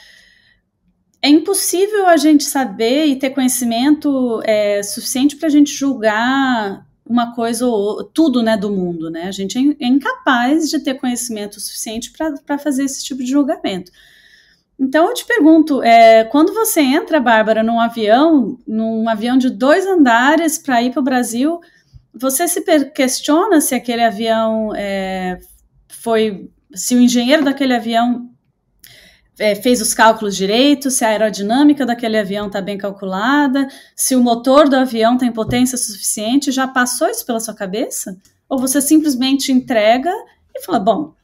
é impossível a gente saber e ter conhecimento é, suficiente para a gente julgar uma coisa ou tudo né, do mundo. Né? A gente é, é incapaz de ter conhecimento suficiente para fazer esse tipo de julgamento. Então eu te pergunto, é, quando você entra, Bárbara, num avião, num avião de dois andares para ir para o Brasil, você se questiona se aquele avião é, foi, se o engenheiro daquele avião é, fez os cálculos direitos, se a aerodinâmica daquele avião está bem calculada, se o motor do avião tem potência suficiente, já passou isso pela sua cabeça? Ou você simplesmente entrega e fala, bom,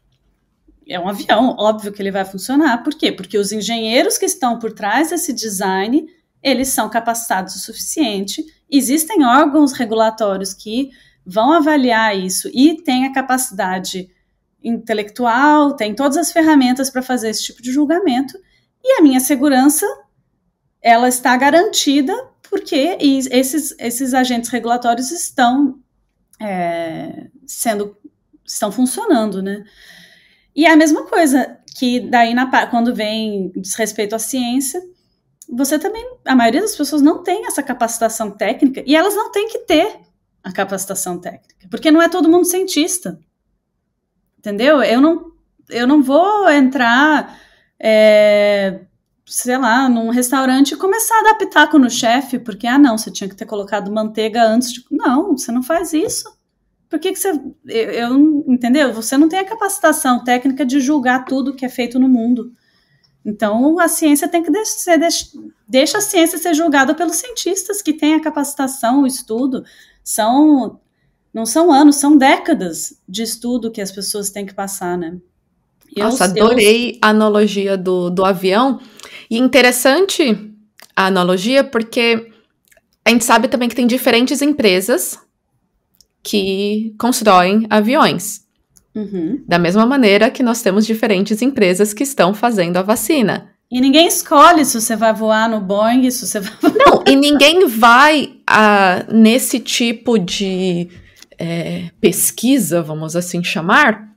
é um avião, óbvio que ele vai funcionar. Por quê? Porque os engenheiros que estão por trás desse design, eles são capacitados o suficiente. Existem órgãos regulatórios que vão avaliar isso e têm a capacidade intelectual, tem todas as ferramentas para fazer esse tipo de julgamento, e a minha segurança ela está garantida porque esses, esses agentes regulatórios estão é, sendo estão funcionando, né? E é a mesma coisa que daí na, quando vem desrespeito à ciência, você também a maioria das pessoas não tem essa capacitação técnica e elas não têm que ter a capacitação técnica, porque não é todo mundo cientista. Entendeu? Eu não, eu não vou entrar, é, sei lá, num restaurante e começar a dar pitaco no chefe, porque, ah, não, você tinha que ter colocado manteiga antes de. Não, você não faz isso. Por que, que você. Eu, eu, entendeu? Você não tem a capacitação técnica de julgar tudo que é feito no mundo. Então, a ciência tem que ser, deixa a ciência ser julgada pelos cientistas que têm a capacitação, o estudo, são não são anos, são décadas de estudo que as pessoas têm que passar, né? Eu, Nossa, adorei eu... a analogia do, do avião. E interessante a analogia, porque a gente sabe também que tem diferentes empresas que constroem aviões. Uhum. Da mesma maneira que nós temos diferentes empresas que estão fazendo a vacina. E ninguém escolhe se você vai voar no Boeing, se você vai voar... Não, e ninguém vai a, ah, nesse tipo de é, pesquisa, vamos assim chamar,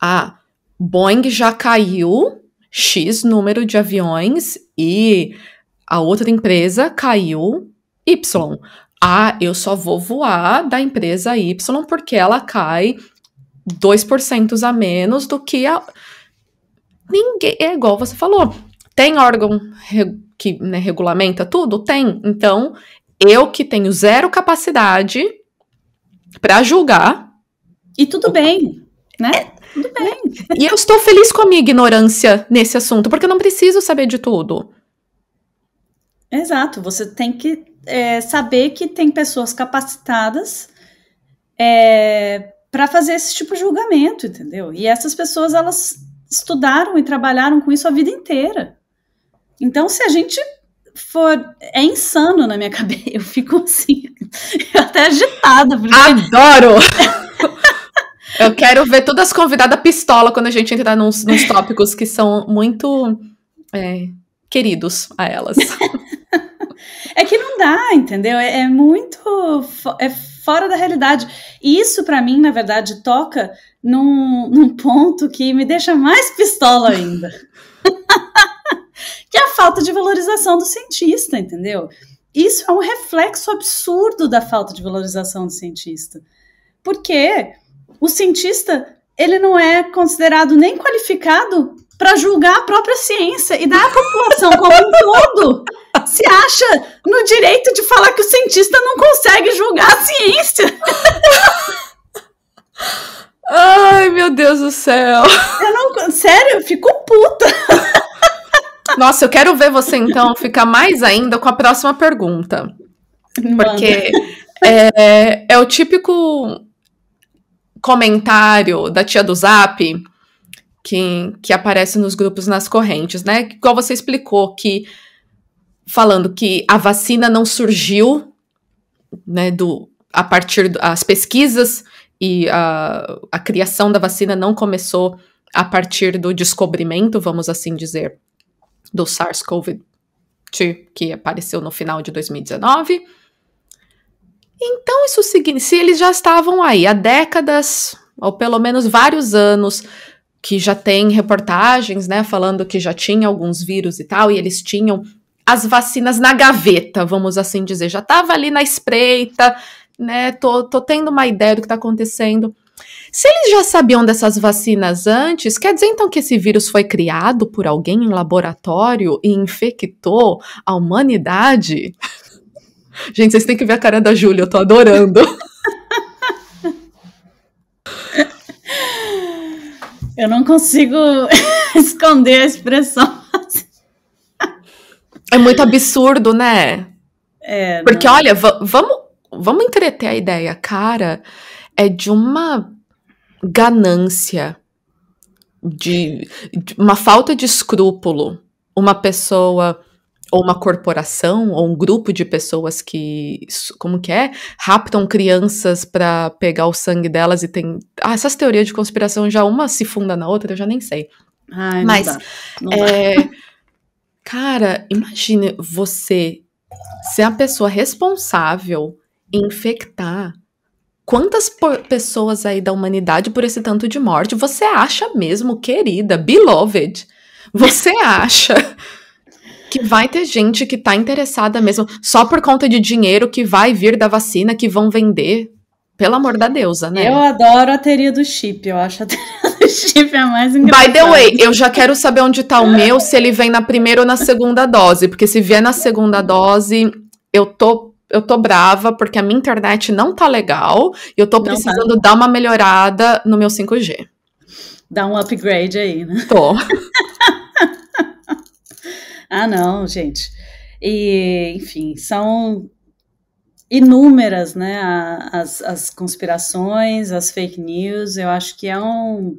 a Boeing já caiu X número de aviões e a outra empresa caiu Y. Ah, eu só vou voar da empresa Y porque ela cai 2% a menos do que a. Ninguém. É igual você falou. Tem órgão que né, regulamenta tudo? Tem. Então, eu que tenho zero capacidade para julgar. E tudo bem, né? É. Tudo bem. E eu estou feliz com a minha ignorância nesse assunto, porque eu não preciso saber de tudo. Exato, você tem que é, saber que tem pessoas capacitadas é, para fazer esse tipo de julgamento, entendeu? E essas pessoas, elas estudaram e trabalharam com isso a vida inteira. Então, se a gente for. É insano na minha cabeça. Eu fico assim, *laughs* até agitada. Porque... Adoro! Eu quero ver todas as convidadas pistola quando a gente entrar nos, nos tópicos que são muito é, queridos a elas. *laughs* é que não dá, entendeu? É, é muito. É fora da realidade. E isso, para mim, na verdade, toca num, num ponto que me deixa mais pistola ainda. *laughs* que é a falta de valorização do cientista, entendeu? Isso é um reflexo absurdo da falta de valorização do cientista. Porque o cientista, ele não é considerado nem qualificado para julgar a própria ciência e da população como um todo se acha no direito de falar que o cientista não consegue julgar a ciência. Ai, meu Deus do céu. Eu não, sério, eu fico puta. Nossa, eu quero ver você então ficar mais ainda com a próxima pergunta. Porque é, é o típico comentário da tia do Zap que, que aparece nos grupos nas correntes, né? Igual você explicou que falando que a vacina não surgiu, né, do a partir das pesquisas e a, a criação da vacina não começou a partir do descobrimento, vamos assim dizer, do SARS-CoV-2 que apareceu no final de 2019. Então, isso significa, se eles já estavam aí há décadas, ou pelo menos vários anos, que já tem reportagens, né, falando que já tinha alguns vírus e tal, e eles tinham as vacinas na gaveta, vamos assim dizer, já estava ali na espreita, né, tô, tô tendo uma ideia do que está acontecendo. Se eles já sabiam dessas vacinas antes, quer dizer então que esse vírus foi criado por alguém em laboratório e infectou a humanidade? *laughs* Gente, vocês têm que ver a cara da Júlia, eu tô adorando. *laughs* Eu não consigo *laughs* esconder a expressão. É muito absurdo, né? É, Porque, não... olha, vamos, vamos entreter a ideia, cara é de uma ganância, de, de uma falta de escrúpulo. Uma pessoa ou uma corporação ou um grupo de pessoas que, como que é, raptam crianças para pegar o sangue delas e tem, ah, essas teorias de conspiração já uma se funda na outra, eu já nem sei. Ai, Mas não dá. Não é, dá. cara, imagine você ser a pessoa responsável infectar Quantas pessoas aí da humanidade por esse tanto de morte você acha mesmo, querida, beloved? Você *laughs* acha que vai ter gente que tá interessada mesmo só por conta de dinheiro que vai vir da vacina que vão vender? Pelo amor da deusa, né? Eu adoro a teoria do chip, eu acho a *laughs* teoria do chip é mais engraçada. By the way, eu já quero saber onde tá o meu, se ele vem na primeira ou na segunda dose, porque se vier na segunda dose, eu tô eu tô brava porque a minha internet não tá legal e eu tô tá. precisando tá. dar uma melhorada no meu 5G. Dá um upgrade aí, né? Tô. *laughs* ah, não, gente. E, enfim, são inúmeras, né, as, as conspirações, as fake news, eu acho que é um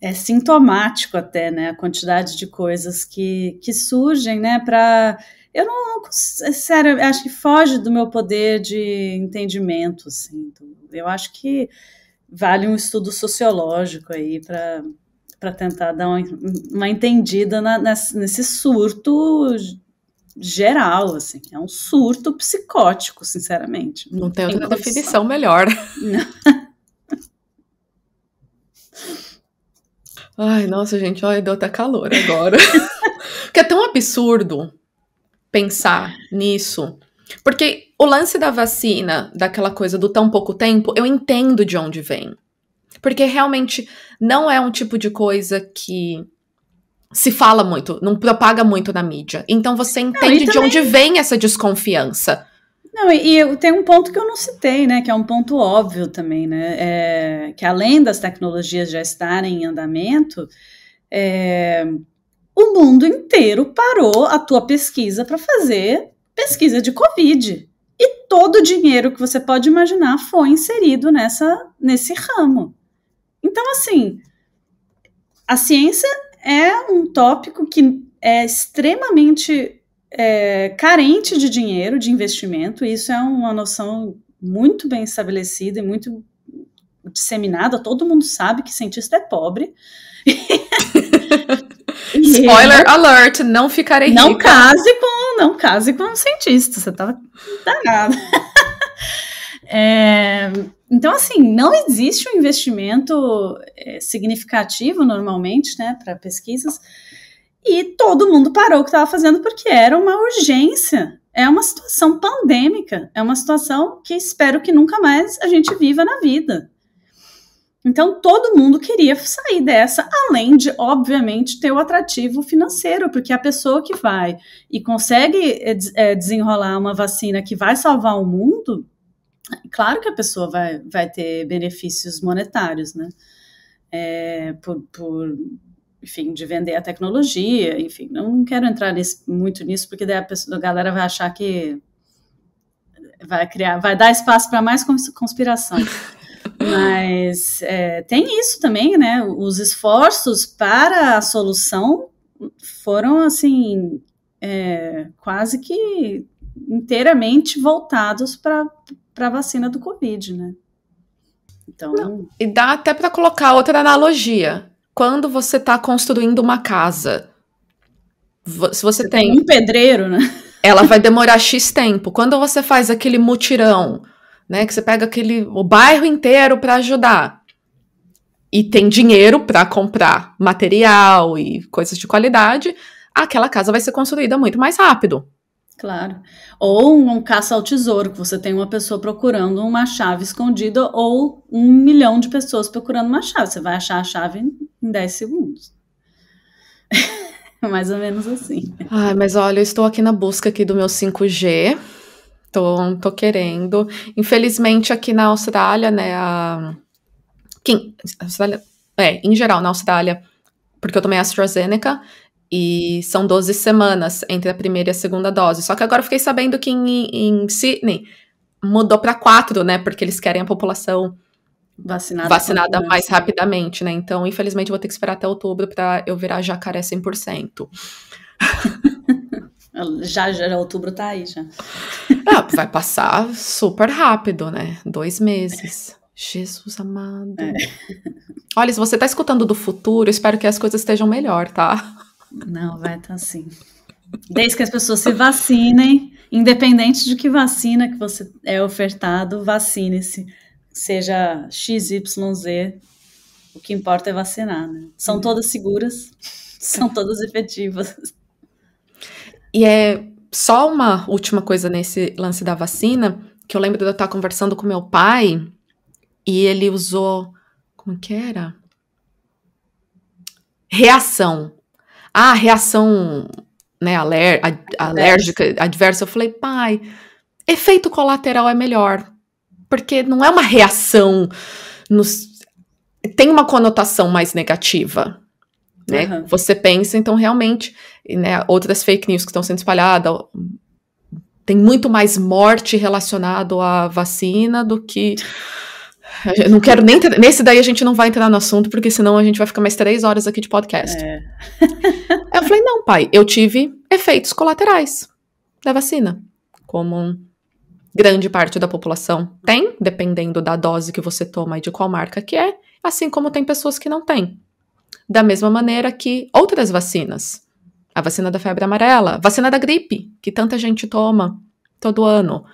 é sintomático até, né, a quantidade de coisas que, que surgem, né, para eu não, sério, eu acho que foge do meu poder de entendimento, assim. Então, eu acho que vale um estudo sociológico aí para para tentar dar uma, uma entendida na, nesse, nesse, surto geral, assim. É um surto psicótico, sinceramente. Não, não tem outra condição. definição melhor. *laughs* Ai, nossa, gente, olha, deu até calor agora. *laughs* Porque é tão absurdo pensar nisso. Porque o lance da vacina, daquela coisa do tão pouco tempo, eu entendo de onde vem. Porque realmente não é um tipo de coisa que se fala muito, não propaga muito na mídia. Então você entende não, de também... onde vem essa desconfiança. Não, e, e, tem um ponto que eu não citei, né? Que é um ponto óbvio também, né? É, que além das tecnologias já estarem em andamento, é, o mundo inteiro parou a tua pesquisa para fazer pesquisa de Covid. E todo o dinheiro que você pode imaginar foi inserido nessa, nesse ramo. Então, assim, a ciência é um tópico que é extremamente é, carente de dinheiro, de investimento, e isso é uma noção muito bem estabelecida e muito disseminada. Todo mundo sabe que cientista é pobre. *laughs* Spoiler alert, não ficarei não rica. Case com, não case com um cientista, você tava *laughs* é, então, assim, não existe um investimento é, significativo normalmente, né, para pesquisas, e todo mundo parou o que estava fazendo porque era uma urgência, é uma situação pandêmica, é uma situação que espero que nunca mais a gente viva na vida. Então todo mundo queria sair dessa, além de, obviamente, ter o atrativo financeiro, porque a pessoa que vai e consegue é, desenrolar uma vacina que vai salvar o mundo, claro que a pessoa vai, vai ter benefícios monetários, né? É, por, por, enfim, de vender a tecnologia, enfim, não quero entrar nesse, muito nisso, porque daí a, pessoa, a galera vai achar que vai criar, vai dar espaço para mais conspiração. *laughs* Mas é, tem isso também, né? Os esforços para a solução foram, assim, é, quase que inteiramente voltados para a vacina do Covid, né? Então... Não. E dá até para colocar outra analogia. Quando você está construindo uma casa, se você, você tem, tem um pedreiro, né? Ela vai demorar X tempo. Quando você faz aquele mutirão né? Que você pega aquele o bairro inteiro para ajudar e tem dinheiro para comprar material e coisas de qualidade, aquela casa vai ser construída muito mais rápido. Claro. Ou um caça ao tesouro, que você tem uma pessoa procurando uma chave escondida, ou um milhão de pessoas procurando uma chave. Você vai achar a chave em 10 segundos. *laughs* Mais ou menos assim. Ai, mas olha, eu estou aqui na busca aqui do meu 5G. Tô, tô querendo. Infelizmente, aqui na Austrália, né, a... Quem... Austrália... É, em geral, na Austrália, porque eu tomei AstraZeneca, e são 12 semanas entre a primeira e a segunda dose. Só que agora eu fiquei sabendo que em, em Sydney mudou para quatro, né? Porque eles querem a população vacinada, vacinada mais rapidamente, né? Então, infelizmente, vou ter que esperar até outubro para eu virar jacaré 100%. *laughs* Já, já, outubro tá aí já. Ah, vai passar super rápido, né? Dois meses. Jesus amado. É. Olha, se você tá escutando do futuro, espero que as coisas estejam melhor, tá? Não, vai estar tá assim. Desde que as pessoas se vacinem, independente de que vacina que você é ofertado, vacine-se. Seja XYZ, o que importa é vacinar, né? São hum. todas seguras, são todas efetivas. E é só uma última coisa nesse lance da vacina, que eu lembro de eu estar conversando com meu pai e ele usou. Como que era? Reação. Ah, reação né, aler, ad, alérgica, adversa. Eu falei, pai, efeito colateral é melhor. Porque não é uma reação. Nos, tem uma conotação mais negativa né? Uhum. Você pensa, então realmente, né, outras fake news que estão sendo espalhadas, tem muito mais morte relacionado à vacina do que eu não quero nem. nesse daí a gente não vai entrar no assunto, porque senão a gente vai ficar mais três horas aqui de podcast. É. *laughs* eu falei, não, pai, eu tive efeitos colaterais da vacina, como grande parte da população tem, dependendo da dose que você toma e de qual marca que é, assim como tem pessoas que não têm da mesma maneira que outras vacinas. A vacina da febre amarela, vacina da gripe, que tanta gente toma todo ano.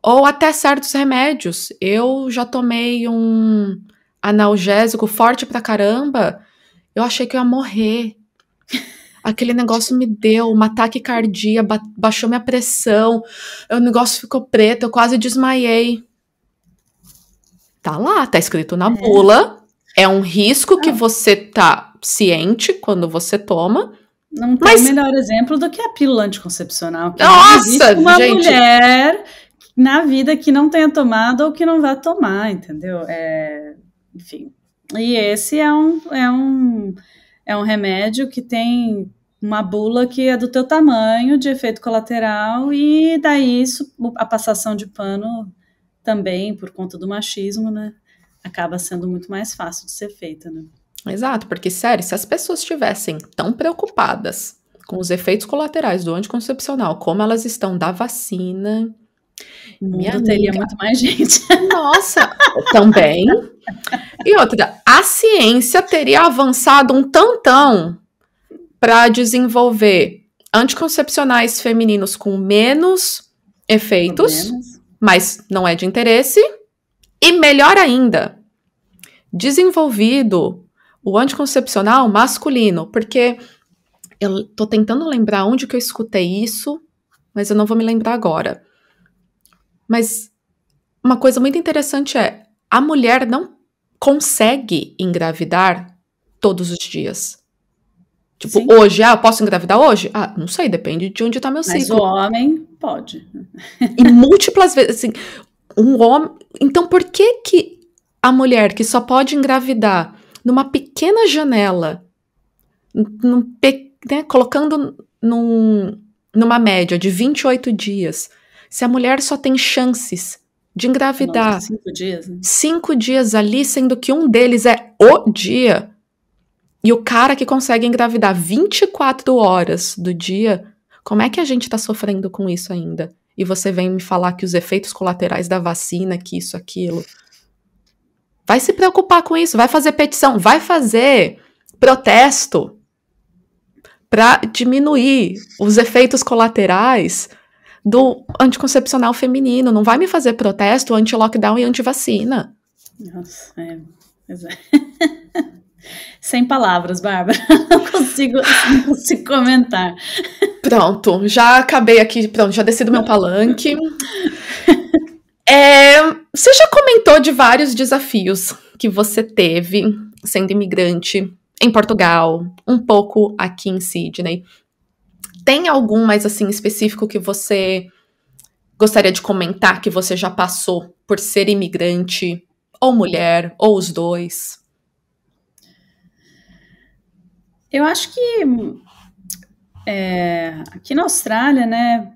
Ou até certos remédios. Eu já tomei um analgésico forte pra caramba. Eu achei que eu ia morrer. *laughs* Aquele negócio me deu uma taquicardia, ba baixou minha pressão, o negócio ficou preto, eu quase desmaiei. Tá lá, tá escrito na é. bula. É um risco que é. você tá ciente quando você toma. Não tem mas... melhor exemplo do que a pílula anticoncepcional. Nossa, uma gente... mulher na vida que não tenha tomado ou que não vá tomar, entendeu? É... Enfim. E esse é um, é um é um remédio que tem uma bula que é do teu tamanho, de efeito colateral, e daí isso, a passação de pano também, por conta do machismo, né? Acaba sendo muito mais fácil de ser feita, né? Exato, porque sério, se as pessoas estivessem tão preocupadas com os efeitos colaterais do anticoncepcional, como elas estão da vacina, o Minha mundo teria muito mais gente. *laughs* Nossa, também. E outra, a ciência teria avançado um tantão para desenvolver anticoncepcionais femininos com menos efeitos, Problemas. mas não é de interesse, e melhor ainda, desenvolvido o anticoncepcional masculino, porque eu tô tentando lembrar onde que eu escutei isso, mas eu não vou me lembrar agora. Mas uma coisa muito interessante é a mulher não consegue engravidar todos os dias. Tipo, Sim. hoje, ah, posso engravidar hoje? Ah, não sei, depende de onde tá meu Mas ciclo. Mas o homem pode. E múltiplas vezes, assim, um homem... Então, por que que a mulher que só pode engravidar numa pequena janela, num, né, colocando num, numa média de 28 dias, se a mulher só tem chances de engravidar Nossa, cinco, dias, né? cinco dias ali, sendo que um deles é o dia, e o cara que consegue engravidar 24 horas do dia, como é que a gente está sofrendo com isso ainda? E você vem me falar que os efeitos colaterais da vacina, que isso, aquilo. Vai se preocupar com isso, vai fazer petição, vai fazer protesto para diminuir os efeitos colaterais do anticoncepcional feminino. Não vai me fazer protesto anti-lockdown e anti-vacina. Nossa, é. é. *laughs* Sem palavras, Bárbara. *laughs* Não consigo, não consigo comentar. Pronto, já acabei aqui. Pronto, já desci do meu palanque. *laughs* É, você já comentou de vários desafios que você teve sendo imigrante em Portugal, um pouco aqui em Sydney. Tem algum mais assim específico que você gostaria de comentar que você já passou por ser imigrante ou mulher ou os dois? Eu acho que é, aqui na Austrália, né?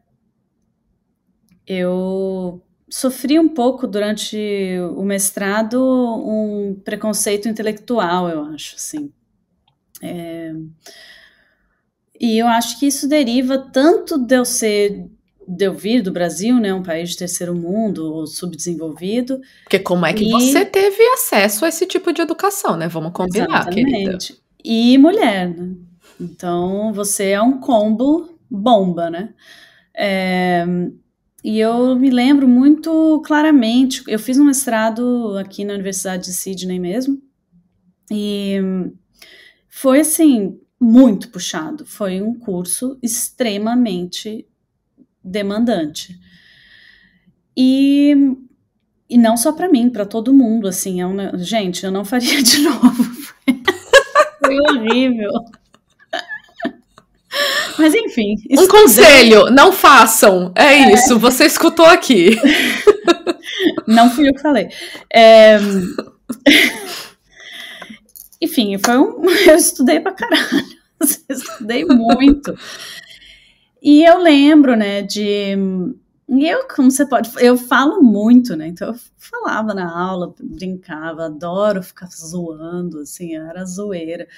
Eu sofri um pouco durante o mestrado um preconceito intelectual, eu acho, assim. É, e eu acho que isso deriva tanto de eu ser de eu vir do Brasil, né, um país de terceiro mundo ou subdesenvolvido. Porque como é que e... você teve acesso a esse tipo de educação, né? Vamos combinar, Exatamente. Querida. E mulher, né? Então você é um combo bomba, né? É, e eu me lembro muito claramente, eu fiz um mestrado aqui na Universidade de Sydney mesmo, e foi assim, muito puxado. Foi um curso extremamente demandante. E, e não só para mim, para todo mundo, assim, é gente, eu não faria *laughs* de novo. foi horrível. Mas enfim. Um conselho, não façam. É, é, isso, você escutou aqui. *laughs* não fui eu que falei. É... *laughs* enfim, foi um... *laughs* eu estudei pra caralho. Eu estudei muito. E eu lembro, né, de. E eu, como você pode. Eu falo muito, né? Então eu falava na aula, brincava, adoro ficar zoando, assim, era zoeira.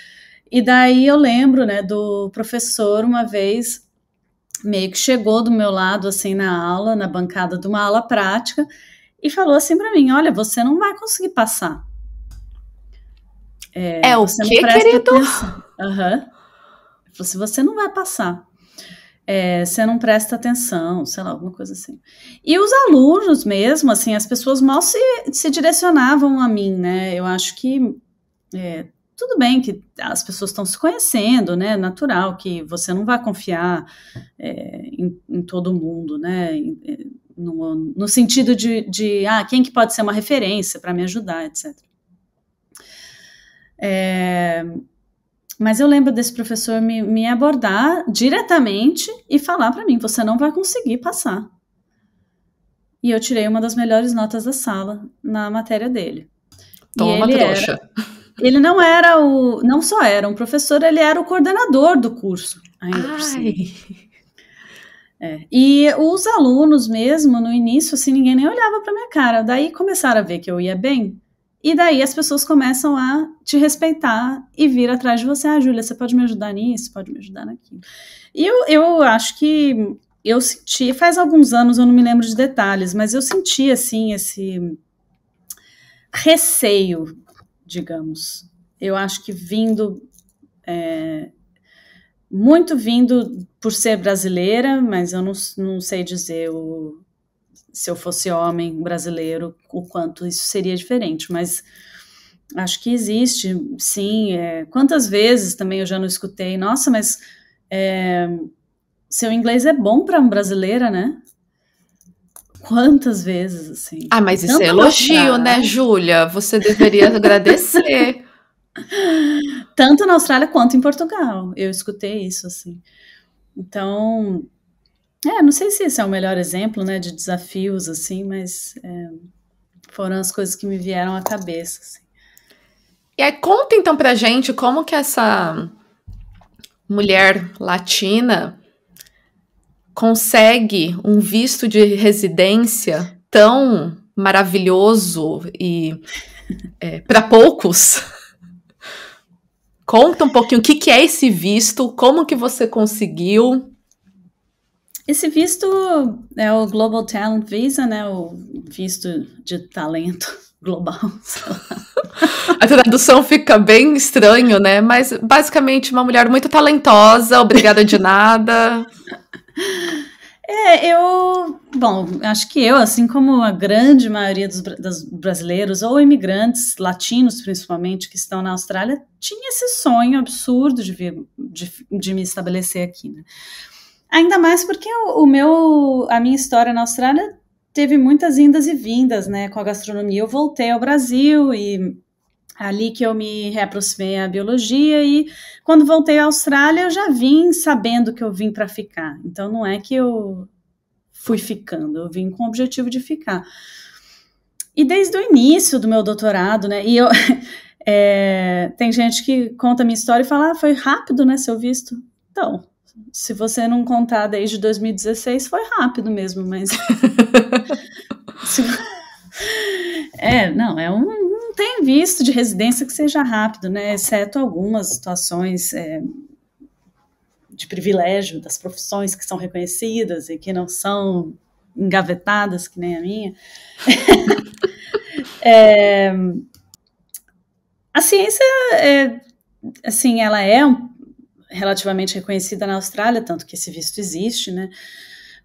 E daí eu lembro, né, do professor uma vez meio que chegou do meu lado assim na aula, na bancada de uma aula prática e falou assim para mim: "Olha, você não vai conseguir passar". É, é o que, querido? Aham. Uhum. Assim, se você não vai passar, é, você não presta atenção, sei lá, alguma coisa assim. E os alunos mesmo, assim, as pessoas mal se, se direcionavam a mim, né? Eu acho que é, tudo bem que as pessoas estão se conhecendo, né? Natural que você não vai confiar é, em, em, todo mundo, né? É, no, no sentido de, de, ah, quem que pode ser uma referência para me ajudar, etc. É, mas eu lembro desse professor me, me abordar diretamente e falar para mim: você não vai conseguir passar. E eu tirei uma das melhores notas da sala na matéria dele. Toma, trouxa. Era... Ele não era o. Não só era um professor, ele era o coordenador do curso, ainda Ai. por cima. É. E os alunos mesmo, no início, assim, ninguém nem olhava para minha cara. Daí começaram a ver que eu ia bem. E daí as pessoas começam a te respeitar e vir atrás de você. Ah, Júlia, você pode me ajudar nisso? Pode me ajudar naquilo. E eu, eu acho que eu senti, faz alguns anos, eu não me lembro de detalhes, mas eu senti, assim, esse receio digamos. Eu acho que vindo. É, muito vindo por ser brasileira, mas eu não, não sei dizer o, se eu fosse homem brasileiro o quanto isso seria diferente, mas acho que existe, sim. É, quantas vezes também eu já não escutei, nossa, mas é, seu inglês é bom para uma brasileira, né? quantas vezes, assim. Ah, mas isso é elogio, né, Júlia? Você deveria agradecer. *laughs* Tanto na Austrália quanto em Portugal. Eu escutei isso, assim. Então, é, não sei se esse é o melhor exemplo, né, de desafios, assim, mas é, foram as coisas que me vieram à cabeça, assim. E aí, conta então pra gente como que essa mulher latina consegue um visto de residência tão maravilhoso e é, para poucos. *laughs* Conta um pouquinho o que, que, é esse visto, como que você conseguiu. Esse visto é o Global Talent Visa, né? O visto de talento *laughs* global. *laughs* A tradução fica bem estranho, né? Mas basicamente uma mulher muito talentosa, obrigada de nada. É, eu. Bom, acho que eu, assim como a grande maioria dos, dos, brasileiros ou imigrantes latinos, principalmente, que estão na Austrália, tinha esse sonho absurdo de, vir, de, de me estabelecer aqui. Né? Ainda mais porque o, o, meu, a minha história na Austrália teve muitas indas e vindas né, com a gastronomia. Eu voltei ao Brasil e ali que eu me reaproximei à biologia e quando voltei à Austrália eu já vim sabendo que eu vim para ficar. Então não é que eu fui ficando, eu vim com o objetivo de ficar. E desde o início do meu doutorado, né? E eu *laughs* é, tem gente que conta minha história e fala: ah, foi rápido, né, seu visto? Então, se você não contar desde 2016, foi rápido mesmo, mas. *laughs* se... *laughs* É, não, é um não tem visto de residência que seja rápido, né? Exceto algumas situações é, de privilégio das profissões que são reconhecidas e que não são engavetadas, que nem a minha. *laughs* é, a ciência, é, assim, ela é relativamente reconhecida na Austrália, tanto que esse visto existe, né?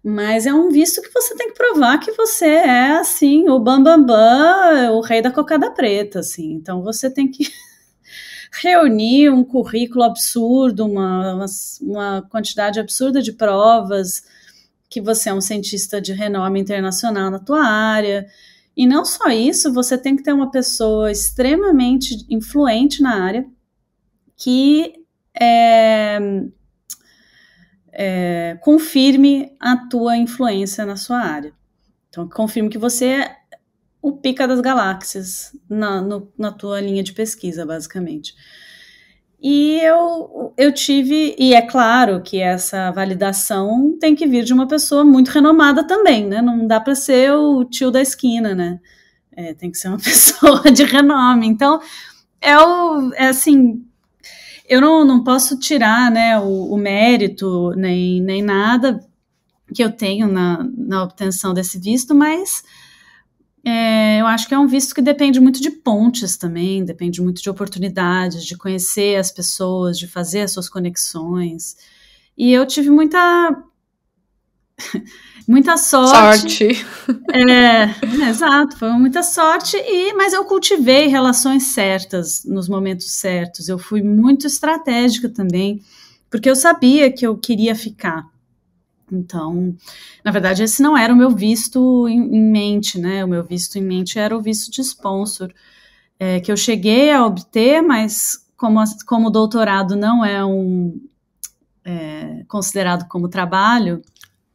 Mas é um visto que você tem que provar que você é, assim, o bambambam, bam, bam, o rei da cocada preta, assim. Então você tem que *laughs* reunir um currículo absurdo, uma, uma, uma quantidade absurda de provas, que você é um cientista de renome internacional na tua área. E não só isso, você tem que ter uma pessoa extremamente influente na área que é, é, confirme a tua influência na sua área. Então, confirme que você é o pica das galáxias na, no, na tua linha de pesquisa, basicamente. E eu, eu tive, e é claro que essa validação tem que vir de uma pessoa muito renomada também, né? Não dá para ser o tio da esquina, né? É, tem que ser uma *laughs* pessoa de renome. Então, é, o, é assim, eu não, não posso tirar né, o, o mérito nem, nem nada que eu tenho na, na obtenção desse visto, mas é, eu acho que é um visto que depende muito de pontes também, depende muito de oportunidades, de conhecer as pessoas, de fazer as suas conexões. E eu tive muita. *laughs* Muita sorte. Sorte. *laughs* É, é, exato, foi muita sorte, e, mas eu cultivei relações certas nos momentos certos. Eu fui muito estratégica também, porque eu sabia que eu queria ficar. Então, na verdade, esse não era o meu visto em, em mente, né? O meu visto em mente era o visto de sponsor, é, que eu cheguei a obter, mas como, a, como o doutorado não é um é, considerado como trabalho,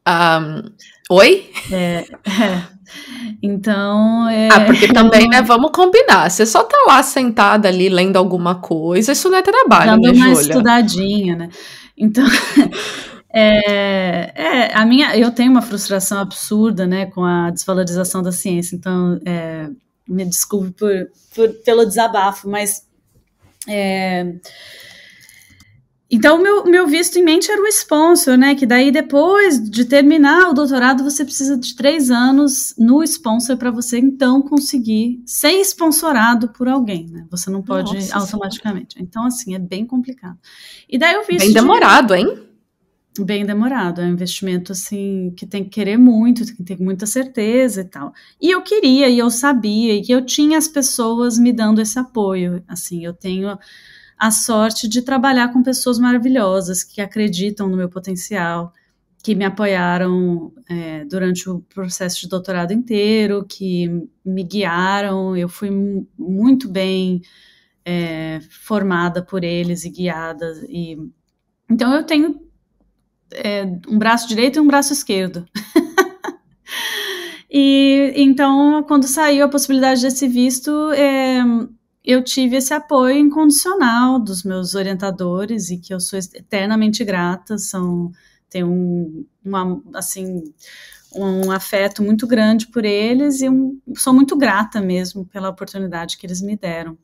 um, oi? É, é, Então. É... Ah, porque também, né? Vamos combinar. Você só tá lá sentada ali lendo alguma coisa, isso não é trabalho, Dando né, uma Júlia? estudadinha, né? Então. *laughs* É, é, a minha, eu tenho uma frustração absurda, né, com a desvalorização da ciência. Então, é, me desculpe por, por, pelo desabafo, mas é, então, o meu, meu visto em mente era o sponsor, né? Que daí, depois de terminar o doutorado, você precisa de três anos no sponsor para você, então, conseguir ser sponsorado por alguém, né? Você não pode Nossa, automaticamente. Sim. Então, assim, é bem complicado. E daí o visto... Bem demorado, de... hein? Bem demorado. É um investimento, assim, que tem que querer muito, tem que ter muita certeza e tal. E eu queria, e eu sabia, e eu tinha as pessoas me dando esse apoio. Assim, eu tenho a sorte de trabalhar com pessoas maravilhosas que acreditam no meu potencial, que me apoiaram é, durante o processo de doutorado inteiro, que me guiaram. Eu fui muito bem é, formada por eles e guiada. E... Então eu tenho é, um braço direito e um braço esquerdo. *laughs* e então, quando saiu a possibilidade desse visto, é, eu tive esse apoio incondicional dos meus orientadores e que eu sou eternamente grata, são tem um uma, assim um afeto muito grande por eles e um, sou muito grata mesmo pela oportunidade que eles me deram.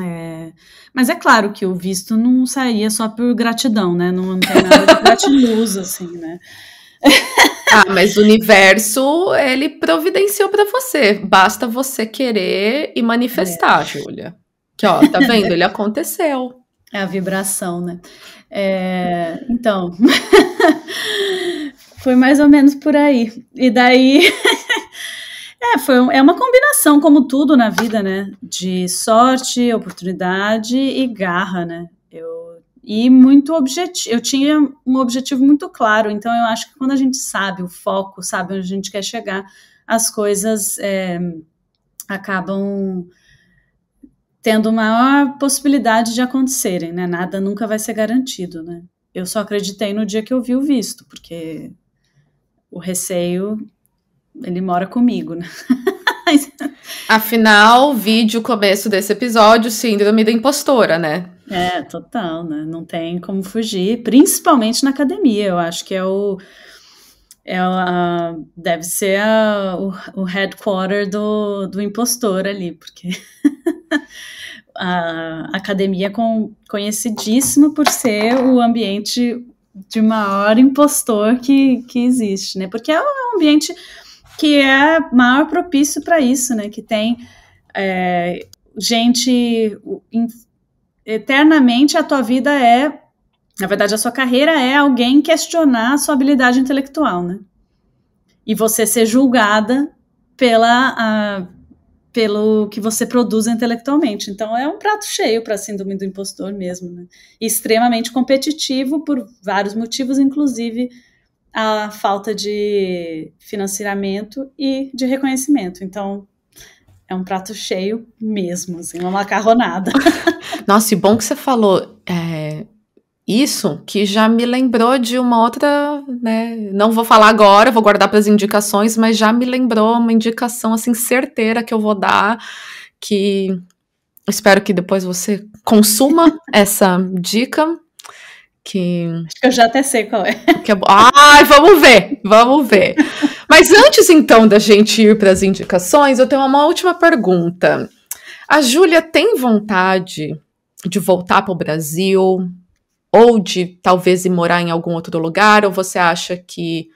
É, mas é claro que o visto não saía só por gratidão, né? Não, não tem nada de *laughs* gratiluz, assim, né? *laughs* ah, mas o universo, ele providenciou para você. Basta você querer e manifestar, é. Júlia. Que ó, tá vendo? Ele aconteceu. É a vibração, né? É, então, *laughs* foi mais ou menos por aí. E daí, *laughs* é, foi é uma combinação, como tudo na vida, né? De sorte, oportunidade e garra, né? Eu e muito objetivo. Eu tinha um objetivo muito claro, então eu acho que quando a gente sabe o foco, sabe onde a gente quer chegar, as coisas é, acabam tendo maior possibilidade de acontecerem, né? Nada nunca vai ser garantido, né? Eu só acreditei no dia que eu vi o visto, porque o receio ele mora comigo, né? *laughs* Afinal, vídeo começo desse episódio, síndrome da impostora, né? É, total, né? Não tem como fugir, principalmente na academia. Eu acho que é o. É a, deve ser a, o, o headquarter do, do impostor ali, porque *laughs* a academia é conhecidíssima por ser o ambiente de maior impostor que, que existe, né? Porque é um ambiente que é maior propício para isso, né? Que tem é, gente eternamente a tua vida é, na verdade, a sua carreira é alguém questionar a sua habilidade intelectual, né? E você ser julgada pela a, pelo que você produz intelectualmente. Então é um prato cheio para a síndrome do impostor mesmo, né? extremamente competitivo por vários motivos, inclusive a falta de financiamento e de reconhecimento. Então é um prato cheio mesmo, assim, uma macarronada. *laughs* Nossa, e bom que você falou é, isso, que já me lembrou de uma outra, né? Não vou falar agora, vou guardar para as indicações, mas já me lembrou uma indicação, assim, certeira que eu vou dar, que espero que depois você consuma *laughs* essa dica, que. Acho que eu já até sei qual é. Que é... Ai, vamos ver, vamos ver. Mas antes então da gente ir para as indicações, eu tenho uma última pergunta. A Júlia tem vontade de voltar para o Brasil? Ou de talvez ir morar em algum outro lugar? Ou você acha que.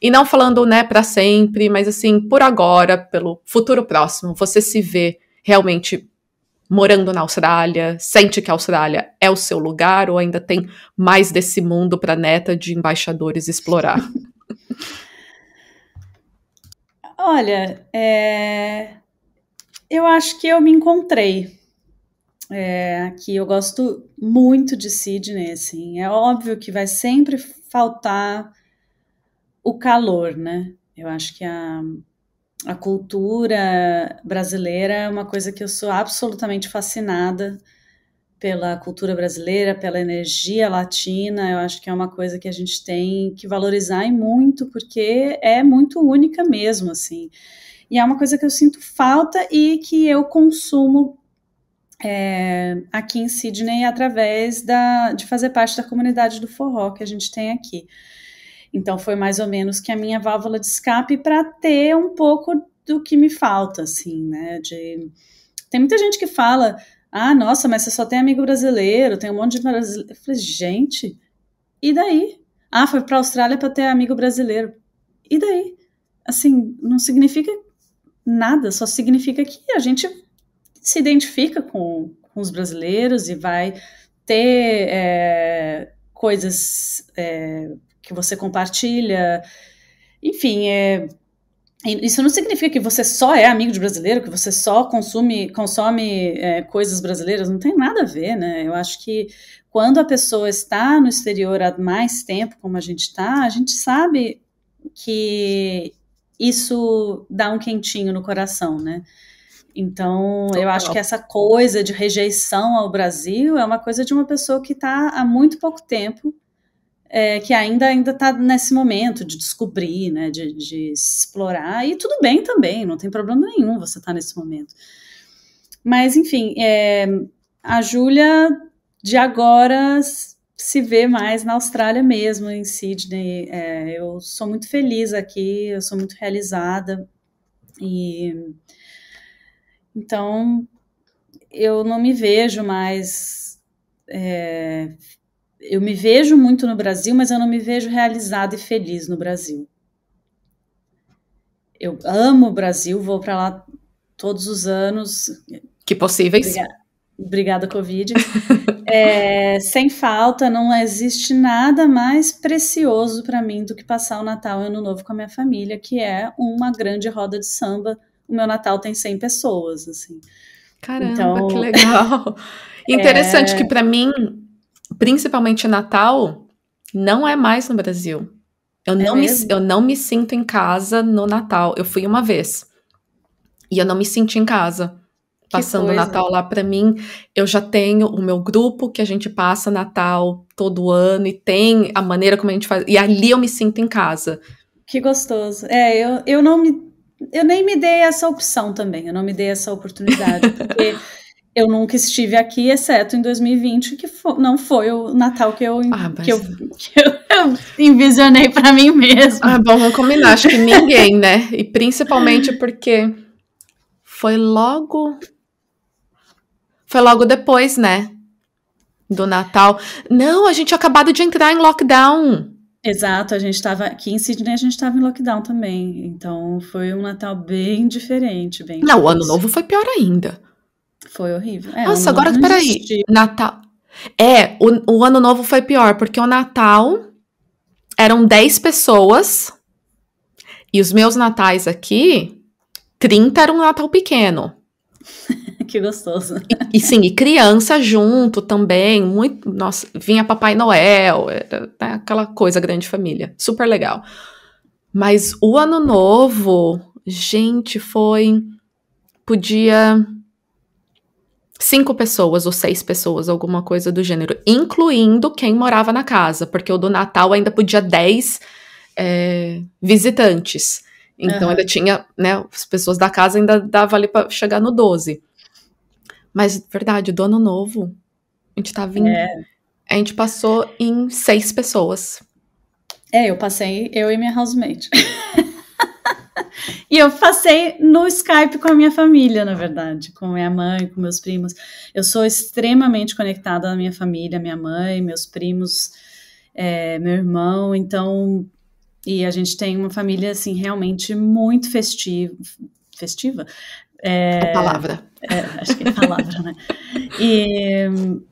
E não falando, né, para sempre, mas assim, por agora, pelo futuro próximo, você se vê realmente morando na Austrália, sente que a Austrália é o seu lugar ou ainda tem mais desse mundo para neta de embaixadores explorar? *laughs* Olha, é... eu acho que eu me encontrei. É, aqui eu gosto muito de Sydney, assim. É óbvio que vai sempre faltar o calor, né? Eu acho que a, a cultura brasileira é uma coisa que eu sou absolutamente fascinada pela cultura brasileira, pela energia latina. Eu acho que é uma coisa que a gente tem que valorizar e muito, porque é muito única mesmo, assim. E é uma coisa que eu sinto falta e que eu consumo é, aqui em Sydney através da, de fazer parte da comunidade do forró que a gente tem aqui. Então foi mais ou menos que a minha válvula de escape para ter um pouco do que me falta, assim, né? De... Tem muita gente que fala, ah, nossa, mas você só tem amigo brasileiro, tem um monte de brasileiro. Eu falei, gente, e daí? Ah, foi para a Austrália para ter amigo brasileiro. E daí? Assim, não significa nada, só significa que a gente se identifica com, com os brasileiros e vai ter é, coisas é, que você compartilha. Enfim, é, isso não significa que você só é amigo de brasileiro, que você só consume, consome é, coisas brasileiras, não tem nada a ver, né? Eu acho que quando a pessoa está no exterior há mais tempo, como a gente está, a gente sabe que isso dá um quentinho no coração, né? Então, Total. eu acho que essa coisa de rejeição ao Brasil é uma coisa de uma pessoa que está há muito pouco tempo é, que ainda ainda está nesse momento de descobrir, né, de, de, explorar e tudo bem também, não tem problema nenhum você estar tá nesse momento. Mas enfim, é, a Júlia de agora se vê mais na Austrália mesmo, em Sydney. É, eu sou muito feliz aqui, eu sou muito realizada e então eu não me vejo mais é, eu me vejo muito no Brasil, mas eu não me vejo realizada e feliz no Brasil. Eu amo o Brasil, vou para lá todos os anos. Que possíveis. Obrigada, obrigada Covid. é, sem falta, não existe nada mais precioso para mim do que passar o Natal e o Ano Novo com a minha família, que é uma grande roda de samba. O meu Natal tem 100 pessoas, assim. Caramba, então, que legal. *laughs* É. Interessante é... que para mim principalmente Natal, não é mais no Brasil. Eu, é não me, eu não me sinto em casa no Natal. Eu fui uma vez. E eu não me senti em casa. Passando o Natal lá para mim, eu já tenho o meu grupo que a gente passa Natal todo ano e tem a maneira como a gente faz. E ali eu me sinto em casa. Que gostoso. É, eu, eu não me. Eu nem me dei essa opção também, eu não me dei essa oportunidade, porque *laughs* eu nunca estive aqui, exceto em 2020, que não foi o Natal que eu, ah, mas... que eu, que eu, eu *laughs* envisionei para mim mesma. Ah, bom, vamos combinar, acho que ninguém, né? E principalmente porque foi logo. Foi logo depois, né? Do Natal. Não, a gente tinha acabado de entrar em lockdown. Exato, a gente estava aqui em Sydney, a gente estava em lockdown também. Então foi um Natal bem diferente, bem. Não, difícil. o ano novo foi pior ainda. Foi horrível. É, Nossa, agora, peraí. Natal. É, o, o ano novo foi pior, porque o Natal eram 10 pessoas. E os meus natais aqui, 30 era um Natal pequeno. *laughs* que gostoso. E, e, sim, e criança junto também, muito, nossa, vinha Papai Noel, era, né, aquela coisa grande família, super legal. Mas o ano novo, gente, foi podia cinco pessoas ou seis pessoas, alguma coisa do gênero, incluindo quem morava na casa, porque o do Natal ainda podia dez é, visitantes. Então uhum. ainda tinha, né, as pessoas da casa ainda dava ali para chegar no 12. Mas, verdade, do ano novo, a gente tava em, é. A gente passou em seis pessoas. É, eu passei eu e minha housemate. *laughs* *laughs* e eu passei no Skype com a minha família, na verdade, com minha mãe, com meus primos. Eu sou extremamente conectada à minha família, minha mãe, meus primos, é, meu irmão, então. E a gente tem uma família, assim, realmente muito festiva. Festiva? É, é, palavra. É, acho que é palavra, né? E,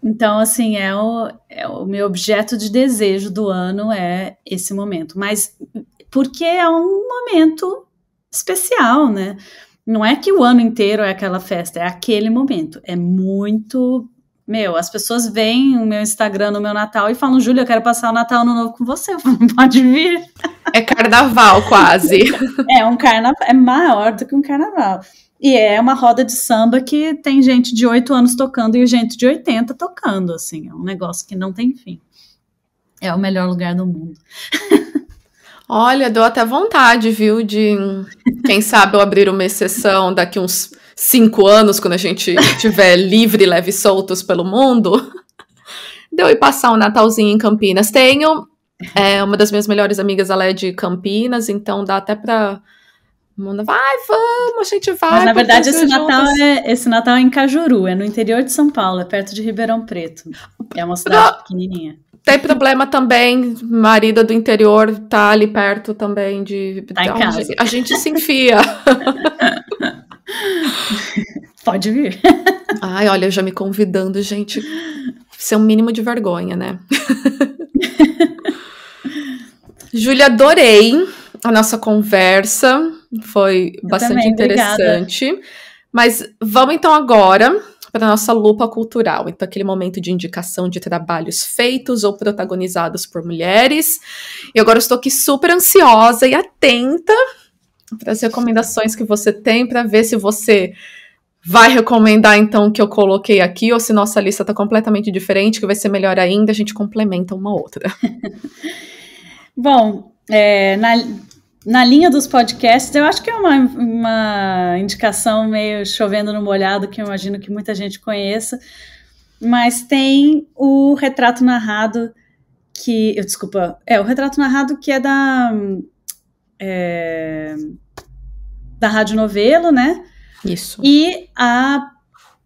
então, assim, é o, é o meu objeto de desejo do ano é esse momento. Mas porque é um momento especial, né? Não é que o ano inteiro é aquela festa, é aquele momento. É muito. Meu, as pessoas veem o meu Instagram no meu Natal e falam, Júlia, eu quero passar o Natal no novo com você. *laughs* Pode vir. É carnaval, quase. *laughs* é um carnaval. É maior do que um carnaval. E é uma roda de samba que tem gente de 8 anos tocando e gente de 80 tocando, assim. É um negócio que não tem fim. É o melhor lugar do mundo. *laughs* Olha, deu até vontade, viu, de quem sabe eu abrir uma exceção daqui uns cinco anos, quando a gente estiver livre, leve e soltos pelo mundo. Deu e passar o um Natalzinho em Campinas. Tenho é, uma das minhas melhores amigas, ela é de Campinas, então dá até pra vai, vamos, a gente vai. Mas na verdade esse Natal, é, esse Natal é em Cajuru, é no interior de São Paulo, é perto de Ribeirão Preto. É uma cidade pequenininha. Tem problema também, marido do interior tá ali perto também de. Tá em casa. A gente se enfia. *laughs* Pode vir. Ai, olha, já me convidando, gente. Isso é um mínimo de vergonha, né? *laughs* Júlia, adorei a nossa conversa. Foi bastante também, interessante. Obrigada. Mas vamos então agora para nossa lupa cultural. Então, aquele momento de indicação de trabalhos feitos ou protagonizados por mulheres. E agora estou aqui super ansiosa e atenta para as recomendações que você tem, para ver se você vai recomendar então o que eu coloquei aqui, ou se nossa lista está completamente diferente, que vai ser melhor ainda, a gente complementa uma outra. *laughs* Bom, é, na, na linha dos podcasts, eu acho que é uma, uma indicação meio chovendo no molhado, que eu imagino que muita gente conheça, mas tem o Retrato Narrado, que. Eu, desculpa, é o Retrato Narrado que é da. É, da Rádio Novelo, né? Isso. E a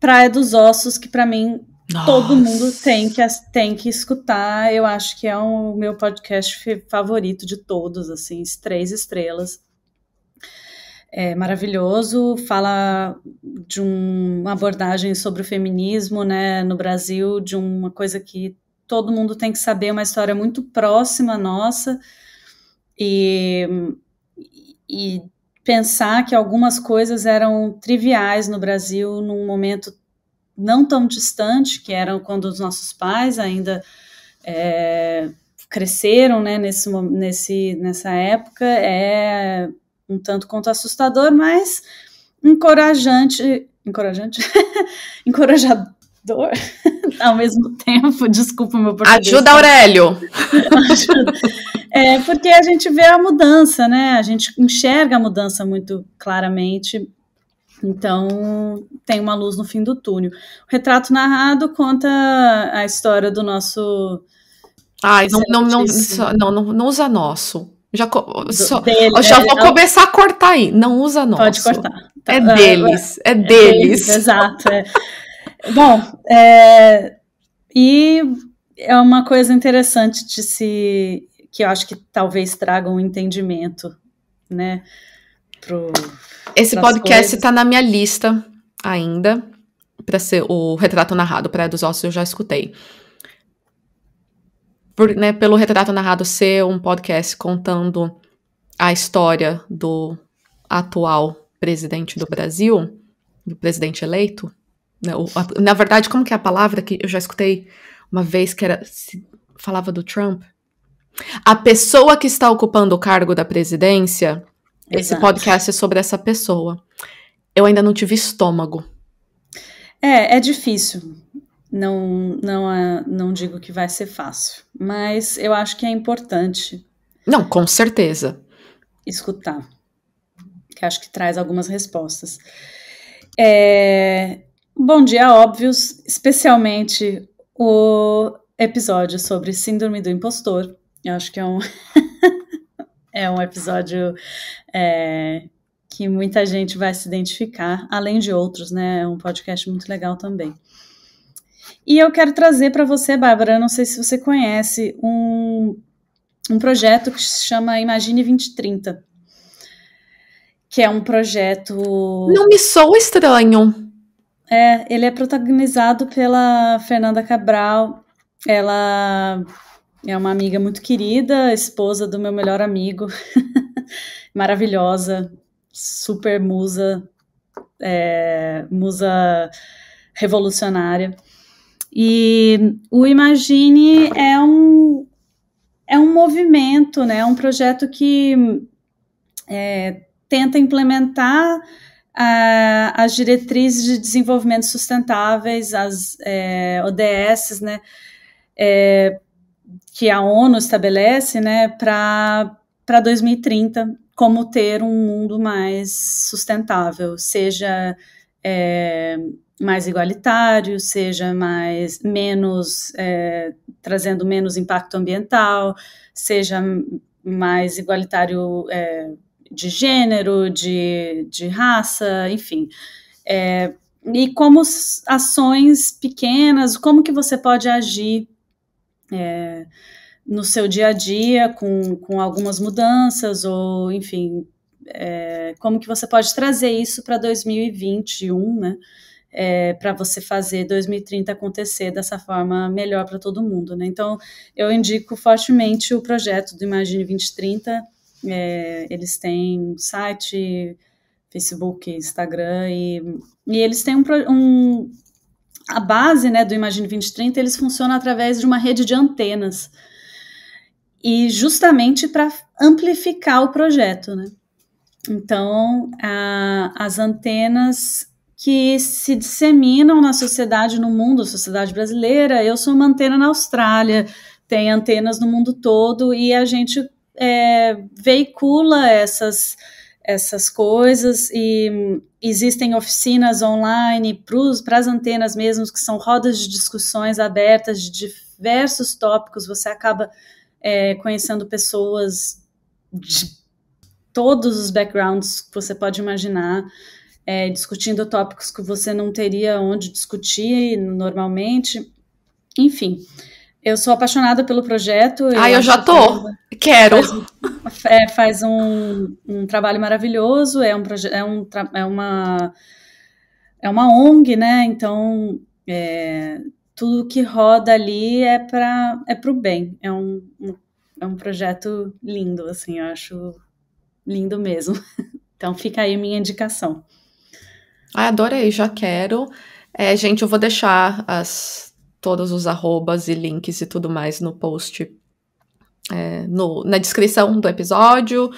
Praia dos Ossos, que para mim todo mundo tem que, tem que escutar. Eu acho que é o um, meu podcast favorito de todos, assim, três estrelas. É maravilhoso, fala de um, uma abordagem sobre o feminismo né, no Brasil, de uma coisa que todo mundo tem que saber, uma história muito próxima nossa. E, e pensar que algumas coisas eram triviais no Brasil num momento não tão distante, que eram quando os nossos pais ainda é, cresceram né, nesse, nesse, nessa época, é um tanto quanto assustador, mas encorajante, encorajante, *laughs* encorajador *laughs* ao mesmo tempo, desculpa meu português. Ajuda, Aurélio! Ajuda. *laughs* É, porque a gente vê a mudança, né? A gente enxerga a mudança muito claramente então, tem uma luz no fim do túnel. O retrato narrado conta a história do nosso. Ai, não, não, não, só, não, não, usa nosso. Já, só, dele, já é, vou não, é começar a cortar aí. Não usa nosso. Pode cortar. Tá, é, ah, deles, é, é, deles. É deles. *laughs* exato. É. Bom, é, e é uma coisa interessante de se. que eu acho que talvez traga um entendimento, né? Pro, esse podcast está na minha lista ainda para ser o retrato narrado para dos ossos eu já escutei. Por, né, pelo retrato narrado ser um podcast contando a história do atual presidente do Brasil, do presidente eleito. Né, o, a, na verdade, como que é a palavra que eu já escutei uma vez que era se, falava do Trump? A pessoa que está ocupando o cargo da presidência Exato. esse podcast é sobre essa pessoa. Eu ainda não tive estômago. É, é difícil. Não, não, é, não digo que vai ser fácil, mas eu acho que é importante. Não, com certeza. Escutar, que acho que traz algumas respostas. É, bom dia, óbvios, especialmente o episódio sobre síndrome do impostor. Eu acho que é um *laughs* É um episódio é, que muita gente vai se identificar, além de outros, né? É um podcast muito legal também. E eu quero trazer para você, Bárbara, não sei se você conhece, um, um projeto que se chama Imagine 2030. Que é um projeto. Não me sou estranho. É, ele é protagonizado pela Fernanda Cabral. Ela é uma amiga muito querida, esposa do meu melhor amigo, *laughs* maravilhosa, super musa, é, musa revolucionária. E o Imagine é um, é um movimento, né? É um projeto que é, tenta implementar uh, as diretrizes de desenvolvimento sustentáveis, as é, ODS, né? É, que a ONU estabelece né, para 2030 como ter um mundo mais sustentável, seja é, mais igualitário, seja mais menos é, trazendo menos impacto ambiental, seja mais igualitário é, de gênero, de, de raça, enfim. É, e como ações pequenas, como que você pode agir é, no seu dia a dia com, com algumas mudanças ou, enfim, é, como que você pode trazer isso para 2021, né? É, para você fazer 2030 acontecer dessa forma melhor para todo mundo, né? Então, eu indico fortemente o projeto do Imagine 2030. É, eles têm site, Facebook, Instagram e, e eles têm um, um a base né, do Imagine 2030 eles funcionam através de uma rede de antenas e justamente para amplificar o projeto, né? Então a, as antenas que se disseminam na sociedade, no mundo, sociedade brasileira. Eu sou uma antena na Austrália, tem antenas no mundo todo e a gente é, veicula essas essas coisas e existem oficinas online para as antenas mesmo, que são rodas de discussões abertas de diversos tópicos, você acaba é, conhecendo pessoas de todos os backgrounds que você pode imaginar, é, discutindo tópicos que você não teria onde discutir normalmente, enfim... Eu sou apaixonada pelo projeto. Ah, eu, já tô. Que Quero. Faz, é, faz um, um, trabalho maravilhoso. É um é, um, é uma é uma ONG, né? Então é, tudo que roda ali é para é para o bem. É um, um, é um projeto lindo, assim. Eu acho lindo mesmo. *laughs* Então fica aí minha indicação. Ah, adorei, já quero. É, gente, eu vou deixar as todos os arrobas e links e tudo mais no post, é, no, na descrição do episódio,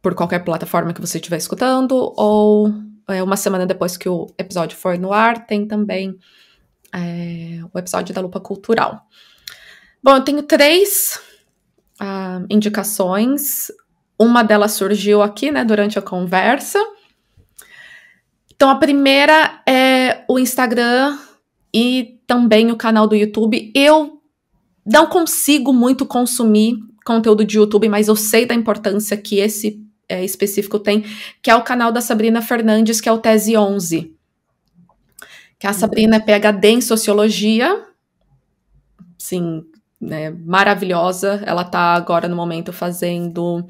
por qualquer plataforma que você estiver escutando, ou é, uma semana depois que o episódio for no ar, tem também é, o episódio da Lupa Cultural. Bom, eu tenho três uh, indicações. Uma delas surgiu aqui, né, durante a conversa. Então, a primeira é o Instagram e também o canal do YouTube. Eu não consigo muito consumir conteúdo de YouTube, mas eu sei da importância que esse é, específico tem, que é o canal da Sabrina Fernandes, que é o Tese 11. Que a uhum. Sabrina é PhD em sociologia, sim, né, maravilhosa. Ela está agora no momento fazendo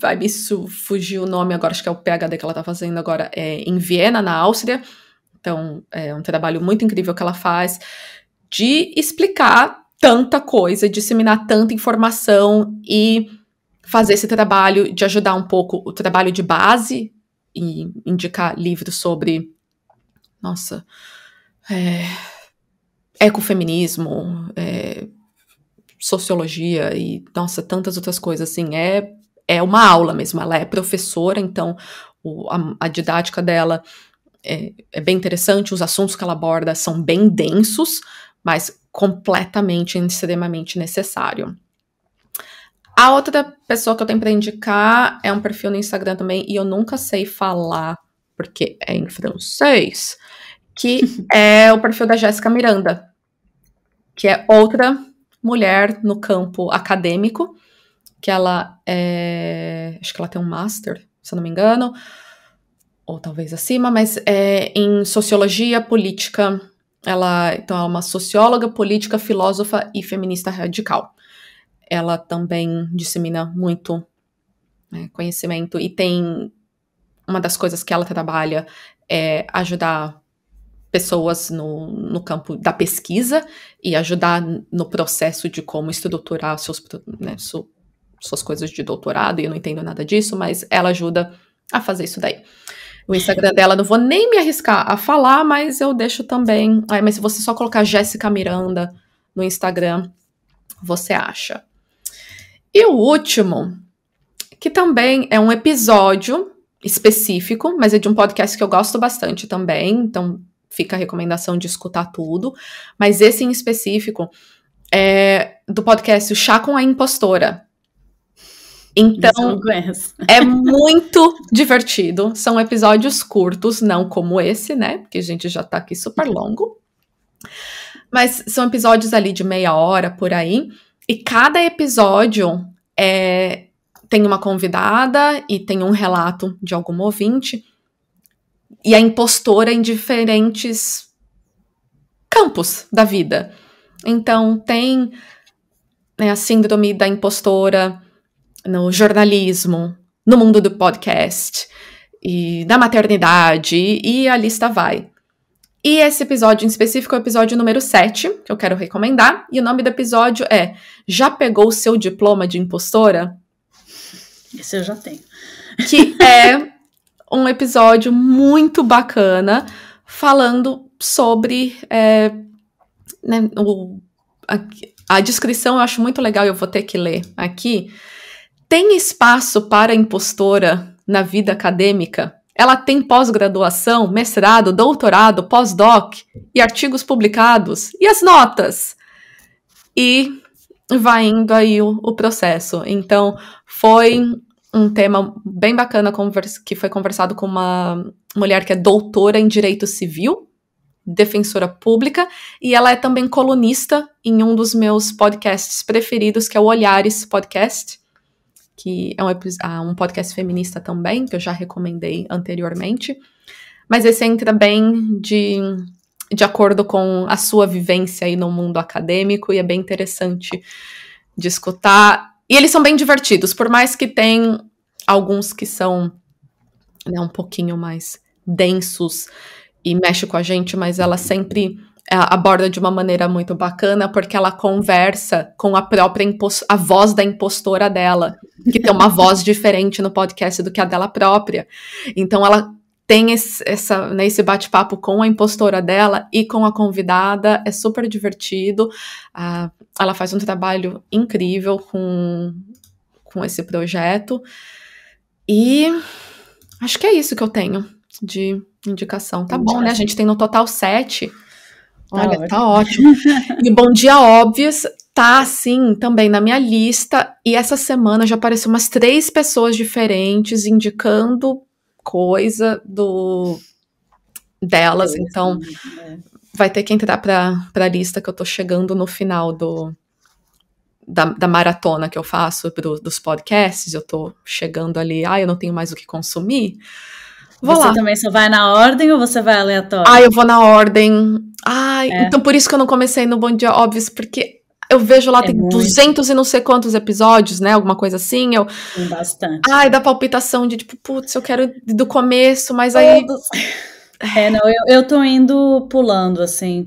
vai me fugir o nome agora, acho que é o PhD que ela tá fazendo agora é, em Viena, na Áustria, então, é um trabalho muito incrível que ela faz de explicar tanta coisa, disseminar tanta informação e fazer esse trabalho de ajudar um pouco o trabalho de base e indicar livros sobre, nossa, é, ecofeminismo, é, sociologia e, nossa, tantas outras coisas, assim, é, é uma aula mesmo, ela é professora, então a, a didática dela é, é bem interessante, os assuntos que ela aborda são bem densos, mas completamente, extremamente necessário. A outra pessoa que eu tenho para indicar é um perfil no Instagram também, e eu nunca sei falar, porque é em francês, que *laughs* é o perfil da Jéssica Miranda, que é outra mulher no campo acadêmico, que ela é. Acho que ela tem um master, se eu não me engano ou talvez acima, mas é em sociologia política. Ela, então, é uma socióloga, política, filósofa e feminista radical. Ela também dissemina muito né, conhecimento e tem uma das coisas que ela trabalha é ajudar pessoas no, no campo da pesquisa e ajudar no processo de como estruturar seus, né, su, suas coisas de doutorado, e eu não entendo nada disso, mas ela ajuda a fazer isso daí o Instagram dela. Não vou nem me arriscar a falar, mas eu deixo também. Ah, mas se você só colocar Jéssica Miranda no Instagram, você acha. E o último, que também é um episódio específico, mas é de um podcast que eu gosto bastante também, então fica a recomendação de escutar tudo. Mas esse em específico é do podcast O Chá com a Impostora, então, é *laughs* muito divertido. São episódios curtos, não como esse, né? Porque a gente já tá aqui super longo. Mas são episódios ali de meia hora por aí. E cada episódio é, tem uma convidada e tem um relato de algum ouvinte. E a impostora em diferentes campos da vida. Então, tem né, a síndrome da impostora no jornalismo, no mundo do podcast e da maternidade, e a lista vai. E esse episódio em específico é o episódio número 7, que eu quero recomendar, e o nome do episódio é Já pegou o seu diploma de impostora? Esse eu já tenho. Que *laughs* é um episódio muito bacana falando sobre é, né, o, a, a descrição eu acho muito legal, eu vou ter que ler aqui, tem espaço para impostora na vida acadêmica? Ela tem pós-graduação, mestrado, doutorado, pós-doc e artigos publicados. E as notas? E vai indo aí o, o processo. Então, foi um tema bem bacana que foi conversado com uma mulher que é doutora em direito civil, defensora pública, e ela é também colunista em um dos meus podcasts preferidos, que é o Olhares Podcast que é um, ah, um podcast feminista também, que eu já recomendei anteriormente. Mas esse entra bem de, de acordo com a sua vivência aí no mundo acadêmico e é bem interessante de escutar. E eles são bem divertidos, por mais que tem alguns que são né, um pouquinho mais densos e mexe com a gente, mas ela sempre é, aborda de uma maneira muito bacana, porque ela conversa com a própria a voz da impostora dela, que tem uma voz *laughs* diferente no podcast do que a dela própria. Então ela tem esse, essa, né, bate-papo com a impostora dela e com a convidada, é super divertido. Ah, ela faz um trabalho incrível com, com esse projeto. E acho que é isso que eu tenho de indicação. Tá bom, né? A gente tem no total sete. Olha, tá, ótimo. e Bom Dia Óbvios tá assim também na minha lista. E essa semana já apareceu umas três pessoas diferentes indicando coisa do delas. então é. vai ter que entrar pra, pra lista que eu tô chegando no final do. Da, da maratona que eu faço dos podcasts, eu tô chegando ali, ah, eu não tenho mais o que consumir. Vou você lá. também só vai na ordem ou você vai aleatório? Ah, eu vou na ordem. Ai, é. então por isso que eu não comecei no Bom Dia Óbvio, porque eu vejo lá, é tem muito. 200 e não sei quantos episódios, né? Alguma coisa assim. Eu... Tem bastante. Ai, dá palpitação de tipo, putz, eu quero do começo, mas aí. *laughs* É, não, eu, eu tô indo pulando, assim.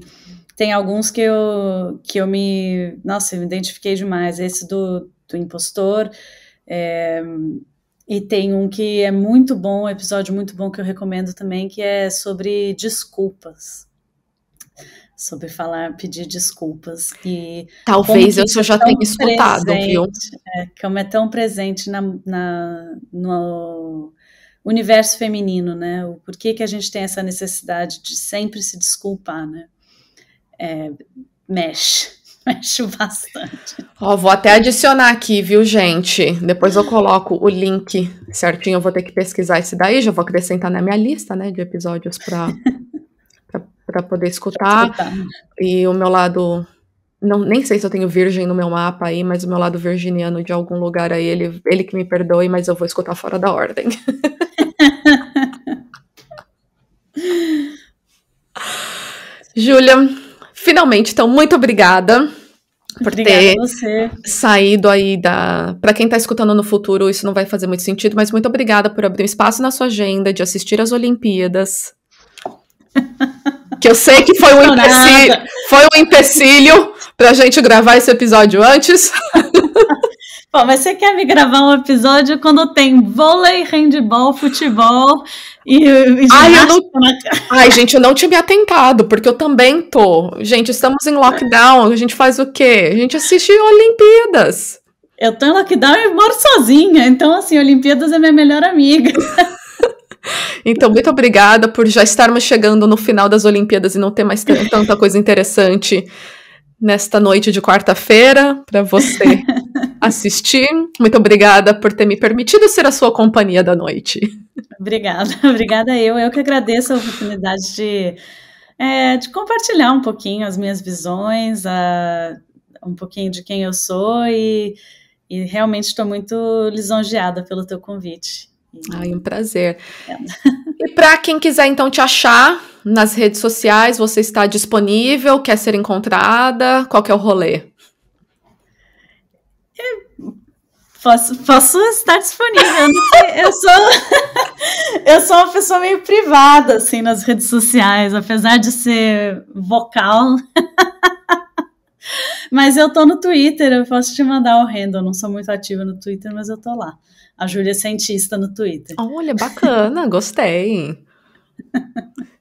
Tem alguns que eu, que eu me. Nossa, eu me identifiquei demais. Esse do, do impostor. É, e tem um que é muito bom, um episódio muito bom que eu recomendo também, que é sobre desculpas. Sobre falar, pedir desculpas. E Talvez eu é já é tenha escutado, presente, viu? É, como é tão presente na, na, no universo feminino, né? O porquê que a gente tem essa necessidade de sempre se desculpar, né? É, mexe mexo *laughs* bastante. Ó, vou até adicionar aqui, viu, gente? Depois eu coloco o link certinho, eu vou ter que pesquisar esse daí, já vou acrescentar na minha lista, né, de episódios para *laughs* para poder escutar. escutar. E o meu lado não, nem sei se eu tenho virgem no meu mapa aí, mas o meu lado virginiano de algum lugar aí, ele, ele que me perdoe, mas eu vou escutar fora da ordem. *laughs* Júlia, Finalmente, então, muito obrigada por Obrigada ter você. saído aí da. Para quem está escutando no futuro, isso não vai fazer muito sentido, mas muito obrigada por abrir um espaço na sua agenda de assistir às Olimpíadas. que eu sei que foi um é empecilho, foi um empecilho pra gente gravar esse episódio antes. *laughs* Bom, mas você quer me gravar um episódio quando tem vôlei, handball, futebol e, e Ai, eu não... Ai, gente, eu não tinha me atentado, porque eu também tô. Gente, estamos em lockdown, a gente faz o quê? A gente assiste Olimpíadas. Eu tô em lockdown e moro sozinha, então assim, Olimpíadas é minha melhor amiga. *laughs* Então, muito obrigada por já estarmos chegando no final das Olimpíadas e não ter mais tanta coisa interessante nesta noite de quarta-feira para você *laughs* assistir. Muito obrigada por ter me permitido ser a sua companhia da noite. Obrigada, *laughs* obrigada eu. Eu que agradeço a oportunidade de, é, de compartilhar um pouquinho as minhas visões, a, um pouquinho de quem eu sou e, e realmente estou muito lisonjeada pelo teu convite. Ai, um prazer. E para quem quiser então te achar nas redes sociais, você está disponível, quer ser encontrada, qual que é o rolê? Posso, posso estar disponível. Eu, sou, *laughs* eu sou uma pessoa meio privada, assim, nas redes sociais, apesar de ser vocal. *laughs* Mas eu tô no Twitter, eu posso te mandar o handle. Eu não sou muito ativa no Twitter, mas eu tô lá. A Júlia é Cientista no Twitter. Olha, bacana, gostei.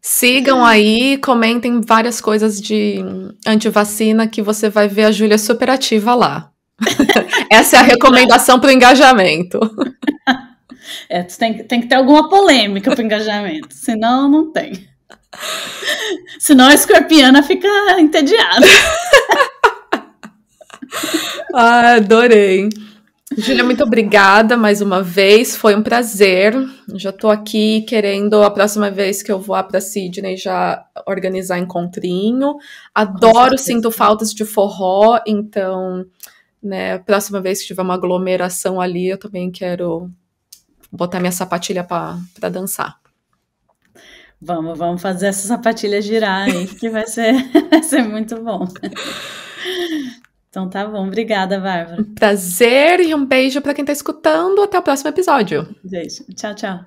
Sigam aí, comentem várias coisas de antivacina que você vai ver a Júlia superativa lá. *laughs* Essa é a é. recomendação para o engajamento. É, tem, tem que ter alguma polêmica para engajamento, senão não tem. Senão a escorpiana fica entediada. ah, *laughs* adorei. Júlia, muito obrigada mais uma vez, foi um prazer. Já estou aqui querendo a próxima vez que eu vou para Sydney já organizar encontrinho. Adoro, sinto faltas de forró, então né? Próxima vez que tiver uma aglomeração ali, eu também quero botar minha sapatilha para dançar. Vamos, vamos fazer essa sapatilha girar aí, *laughs* que vai ser, vai ser muito bom. Então tá bom, obrigada, Bárbara. Um prazer e um beijo para quem tá escutando. Até o próximo episódio. Beijo. Tchau, tchau.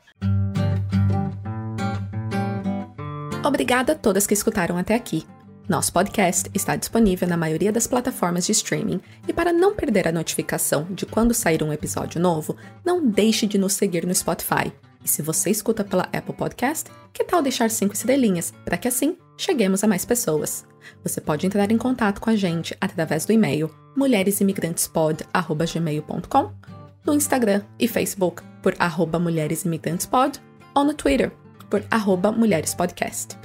Obrigada a todas que escutaram até aqui. Nosso podcast está disponível na maioria das plataformas de streaming e para não perder a notificação de quando sair um episódio novo, não deixe de nos seguir no Spotify. E se você escuta pela Apple Podcast, que tal deixar cinco estrelinhas para que assim cheguemos a mais pessoas? Você pode entrar em contato com a gente através do e-mail mulheresimigrantespod@gmail.com, no Instagram e Facebook por @mulheresimigrantespod ou no Twitter por @mulherespodcast.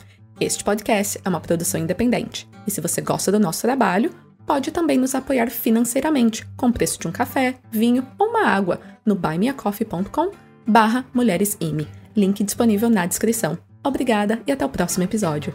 Este podcast é uma produção independente e se você gosta do nosso trabalho, pode também nos apoiar financeiramente com o preço de um café, vinho ou uma água no buymeacoffee.com barra Link disponível na descrição. Obrigada e até o próximo episódio.